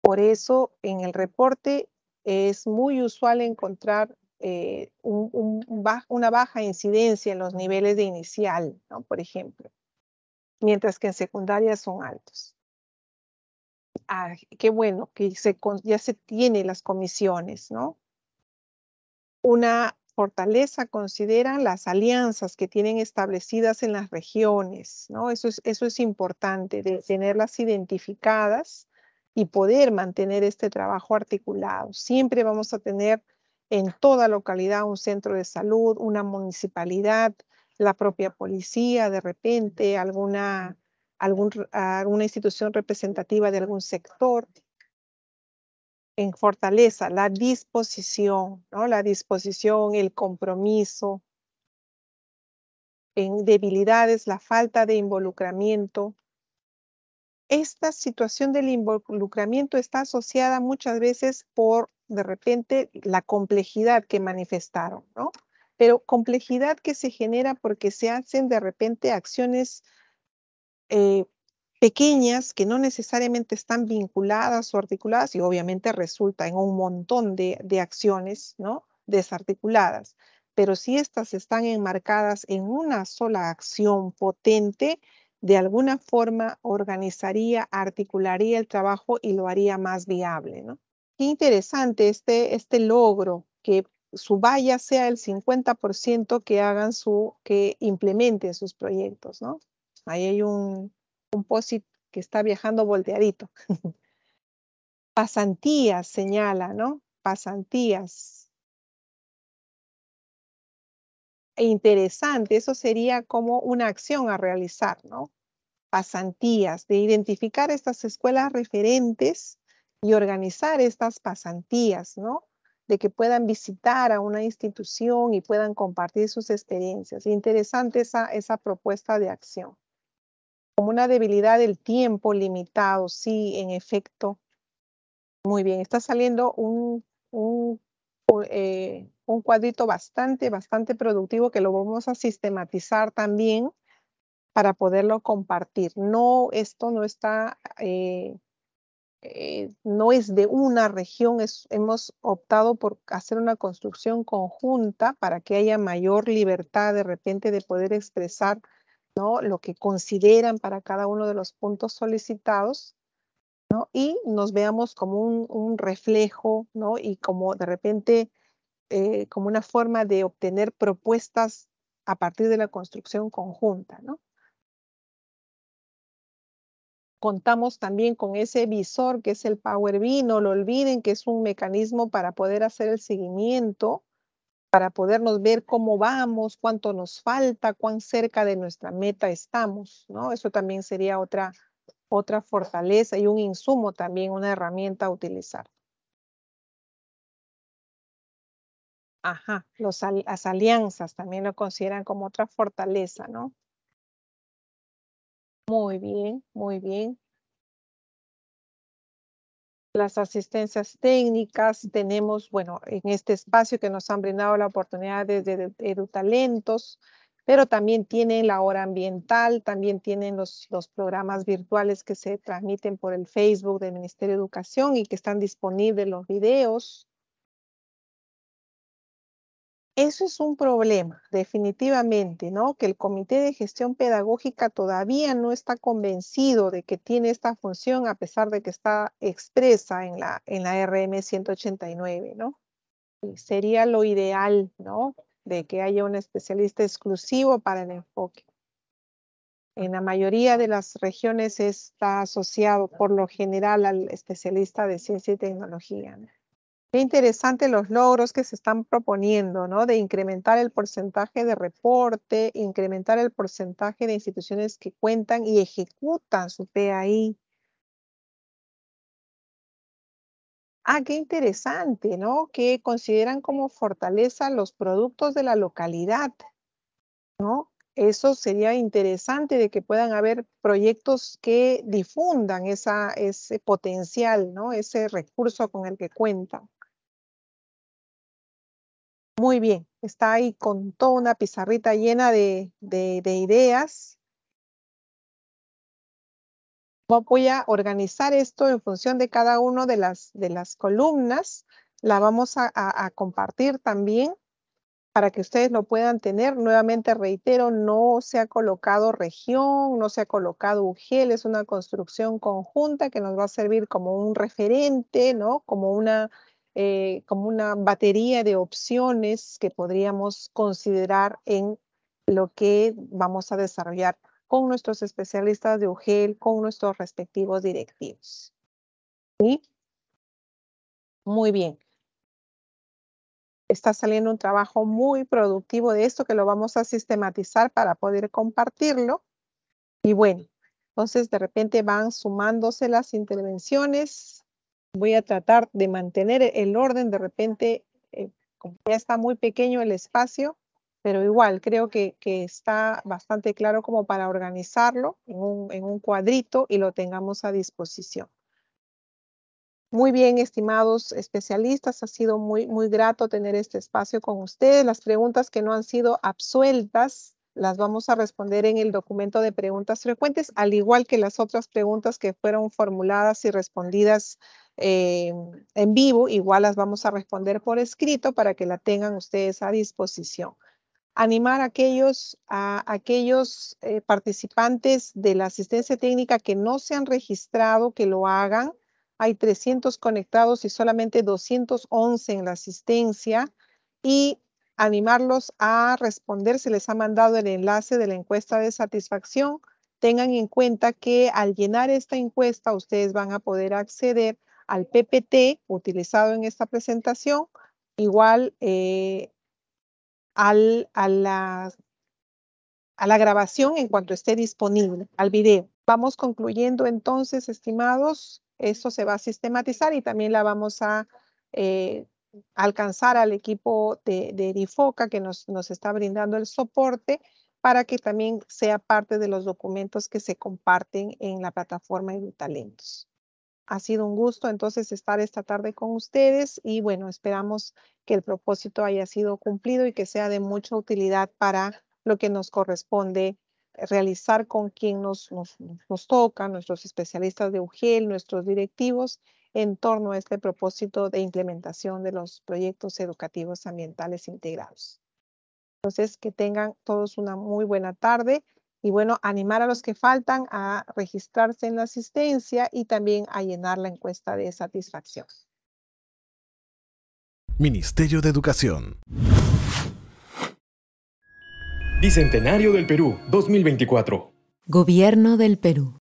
S2: Por eso en el reporte es muy usual encontrar eh, una baja incidencia en los niveles de inicial, por ejemplo, mientras que en secundaria son altos qué bueno que ya se tienen las comisiones, ¿no? Una fortaleza consideran las alianzas que tienen establecidas en las regiones, ¿no? Eso es, eso es importante, de tenerlas identificadas y poder mantener este trabajo articulado. Siempre vamos a tener en toda localidad un centro de salud, una municipalidad, la propia policía, de repente alguna algún, alguna institución representativa de algún sector. En fortaleza, la disposición, ¿no? la disposición, el compromiso. En debilidades, la falta de involucramiento. Esta situación del involucramiento está asociada muchas veces por, de repente, la complejidad que manifestaron, ¿no? Pero complejidad que se genera porque se hacen de repente acciones eh, pequeñas que no necesariamente están vinculadas o articuladas y obviamente resulta en un montón de, acciones ¿no? desarticuladas. Pero si estas están enmarcadas en una sola acción potente, de alguna forma organizaría, articularía el trabajo y lo haría más viable. Qué interesante este, este logro que su valla sea el 50% que hagan su, que implementen sus proyectos, ¿no? Ahí hay un, un que está viajando volteadito.
S1: Pasantías, señala, ¿no? Pasantías. E interesante, eso sería como una acción a
S2: realizar, ¿no? Pasantías, de identificar estas escuelas referentes y organizar estas pasantías, ¿no? De que puedan visitar a una institución y puedan compartir sus experiencias. Interesante esa, esa propuesta de acción como una debilidad del tiempo limitado, sí, en efecto. Muy bien, está saliendo un, eh, un, cuadrito bastante, bastante productivo que lo vamos a sistematizar también para poderlo compartir. No, esto no está, eh, eh, no es de una región, hemos optado por hacer una construcción conjunta para que haya mayor libertad de repente de poder expresar lo que consideran para cada uno de los puntos solicitados, ¿no? y nos veamos como un, reflejo ¿no? y como de repente eh, como una forma de obtener propuestas a partir de la construcción conjunta. ¿no? Contamos también con ese visor que es el Power BI, no lo olviden que es un mecanismo para poder hacer el seguimiento para podernos ver cómo vamos, cuánto nos falta, cuán cerca de nuestra meta estamos, ¿no? Eso también sería otra, otra fortaleza y un insumo también, una
S1: herramienta a utilizar. Ajá, las alianzas también lo consideran como otra fortaleza, ¿no? Muy bien, muy bien las asistencias técnicas, tenemos, bueno, en este espacio que nos han
S2: brindado la oportunidad de, EduTalentos, pero también tienen la hora ambiental, también tienen los, los, programas virtuales que se transmiten por el Facebook del Ministerio de Educación y que están disponibles los videos. Eso es un problema, definitivamente, ¿no? Que el Comité de Gestión Pedagógica todavía no está convencido de que tiene esta función, a pesar de que está expresa en la, en la RM 189, ¿no? Y sería lo ideal, ¿no? De que haya un especialista exclusivo para el enfoque. En la mayoría de las regiones está asociado por lo general al especialista de ciencia y tecnología. ¿no? Qué interesante los logros que se están proponiendo, ¿no? De incrementar el porcentaje de reporte, incrementar el porcentaje de instituciones que cuentan y ejecutan su PAI. Ah, qué interesante, ¿no? Que consideran como fortaleza los productos de la localidad, ¿no? Eso sería interesante de que puedan haber proyectos que difundan ese potencial, ¿no? Ese recurso con el que cuentan. Muy bien, está ahí con toda una pizarrita llena de, ideas. Voy a organizar esto en función de cada una de las, de las columnas. La vamos a, compartir también para que ustedes lo puedan tener. Nuevamente reitero, no se ha colocado región, no se ha colocado UGEL, es una construcción conjunta que nos va a servir como un referente, ¿no? Como una eh, como una batería de opciones que podríamos considerar en lo que vamos a desarrollar
S1: con nuestros especialistas de UGEL, con nuestros respectivos directivos. Muy bien. Está saliendo un
S2: trabajo muy productivo de esto que lo vamos a sistematizar para poder compartirlo. Y bueno, entonces de repente van sumándose las intervenciones voy a tratar de mantener el orden. De repente, eh, como ya está muy pequeño el espacio, pero igual creo que, está bastante claro como para organizarlo en un, cuadrito y lo tengamos a disposición. Muy bien, estimados especialistas, ha sido muy, muy grato tener este espacio con ustedes. Las preguntas que no han sido absueltas las vamos a responder en el documento de preguntas frecuentes, al igual que las otras preguntas que fueron formuladas y respondidas Em, en vivo, igual las vamos a responder por escrito para que la tengan ustedes a disposición. Animar a aquellos, a aquellos eh, participantes de la asistencia técnica que no se han registrado, que lo hagan. Hay 300 conectados y solamente 211 en la asistencia. Y animarlos a responder. Se les ha mandado el enlace de la encuesta de satisfacción. Tengan en cuenta que al llenar esta encuesta, ustedes van a poder acceder al PPT utilizado en esta presentación, igual eh, al, a, la, a la grabación en cuanto esté disponible, al video. Vamos concluyendo entonces, estimados, esto se va a sistematizar y también la vamos a eh, alcanzar al equipo de, de Edifoca que nos, nos está brindando el soporte para que también sea parte de los documentos que se comparten en la plataforma de EduTalentos. Ha sido un gusto entonces estar esta tarde con ustedes y bueno, esperamos que el propósito haya sido cumplido y que sea de mucha utilidad para lo que nos corresponde realizar con quien nos, nos, toca, nuestros especialistas de UGEL, nuestros directivos, en torno a este propósito de implementación de los proyectos educativos ambientales integrados. Entonces, que tengan todos una muy buena tarde. Y bueno, animar a los que faltan a registrarse en la asistencia y también a llenar la encuesta de satisfacción.
S1: Ministerio de Educación. Bicentenario del Perú, 2024. Gobierno del Perú.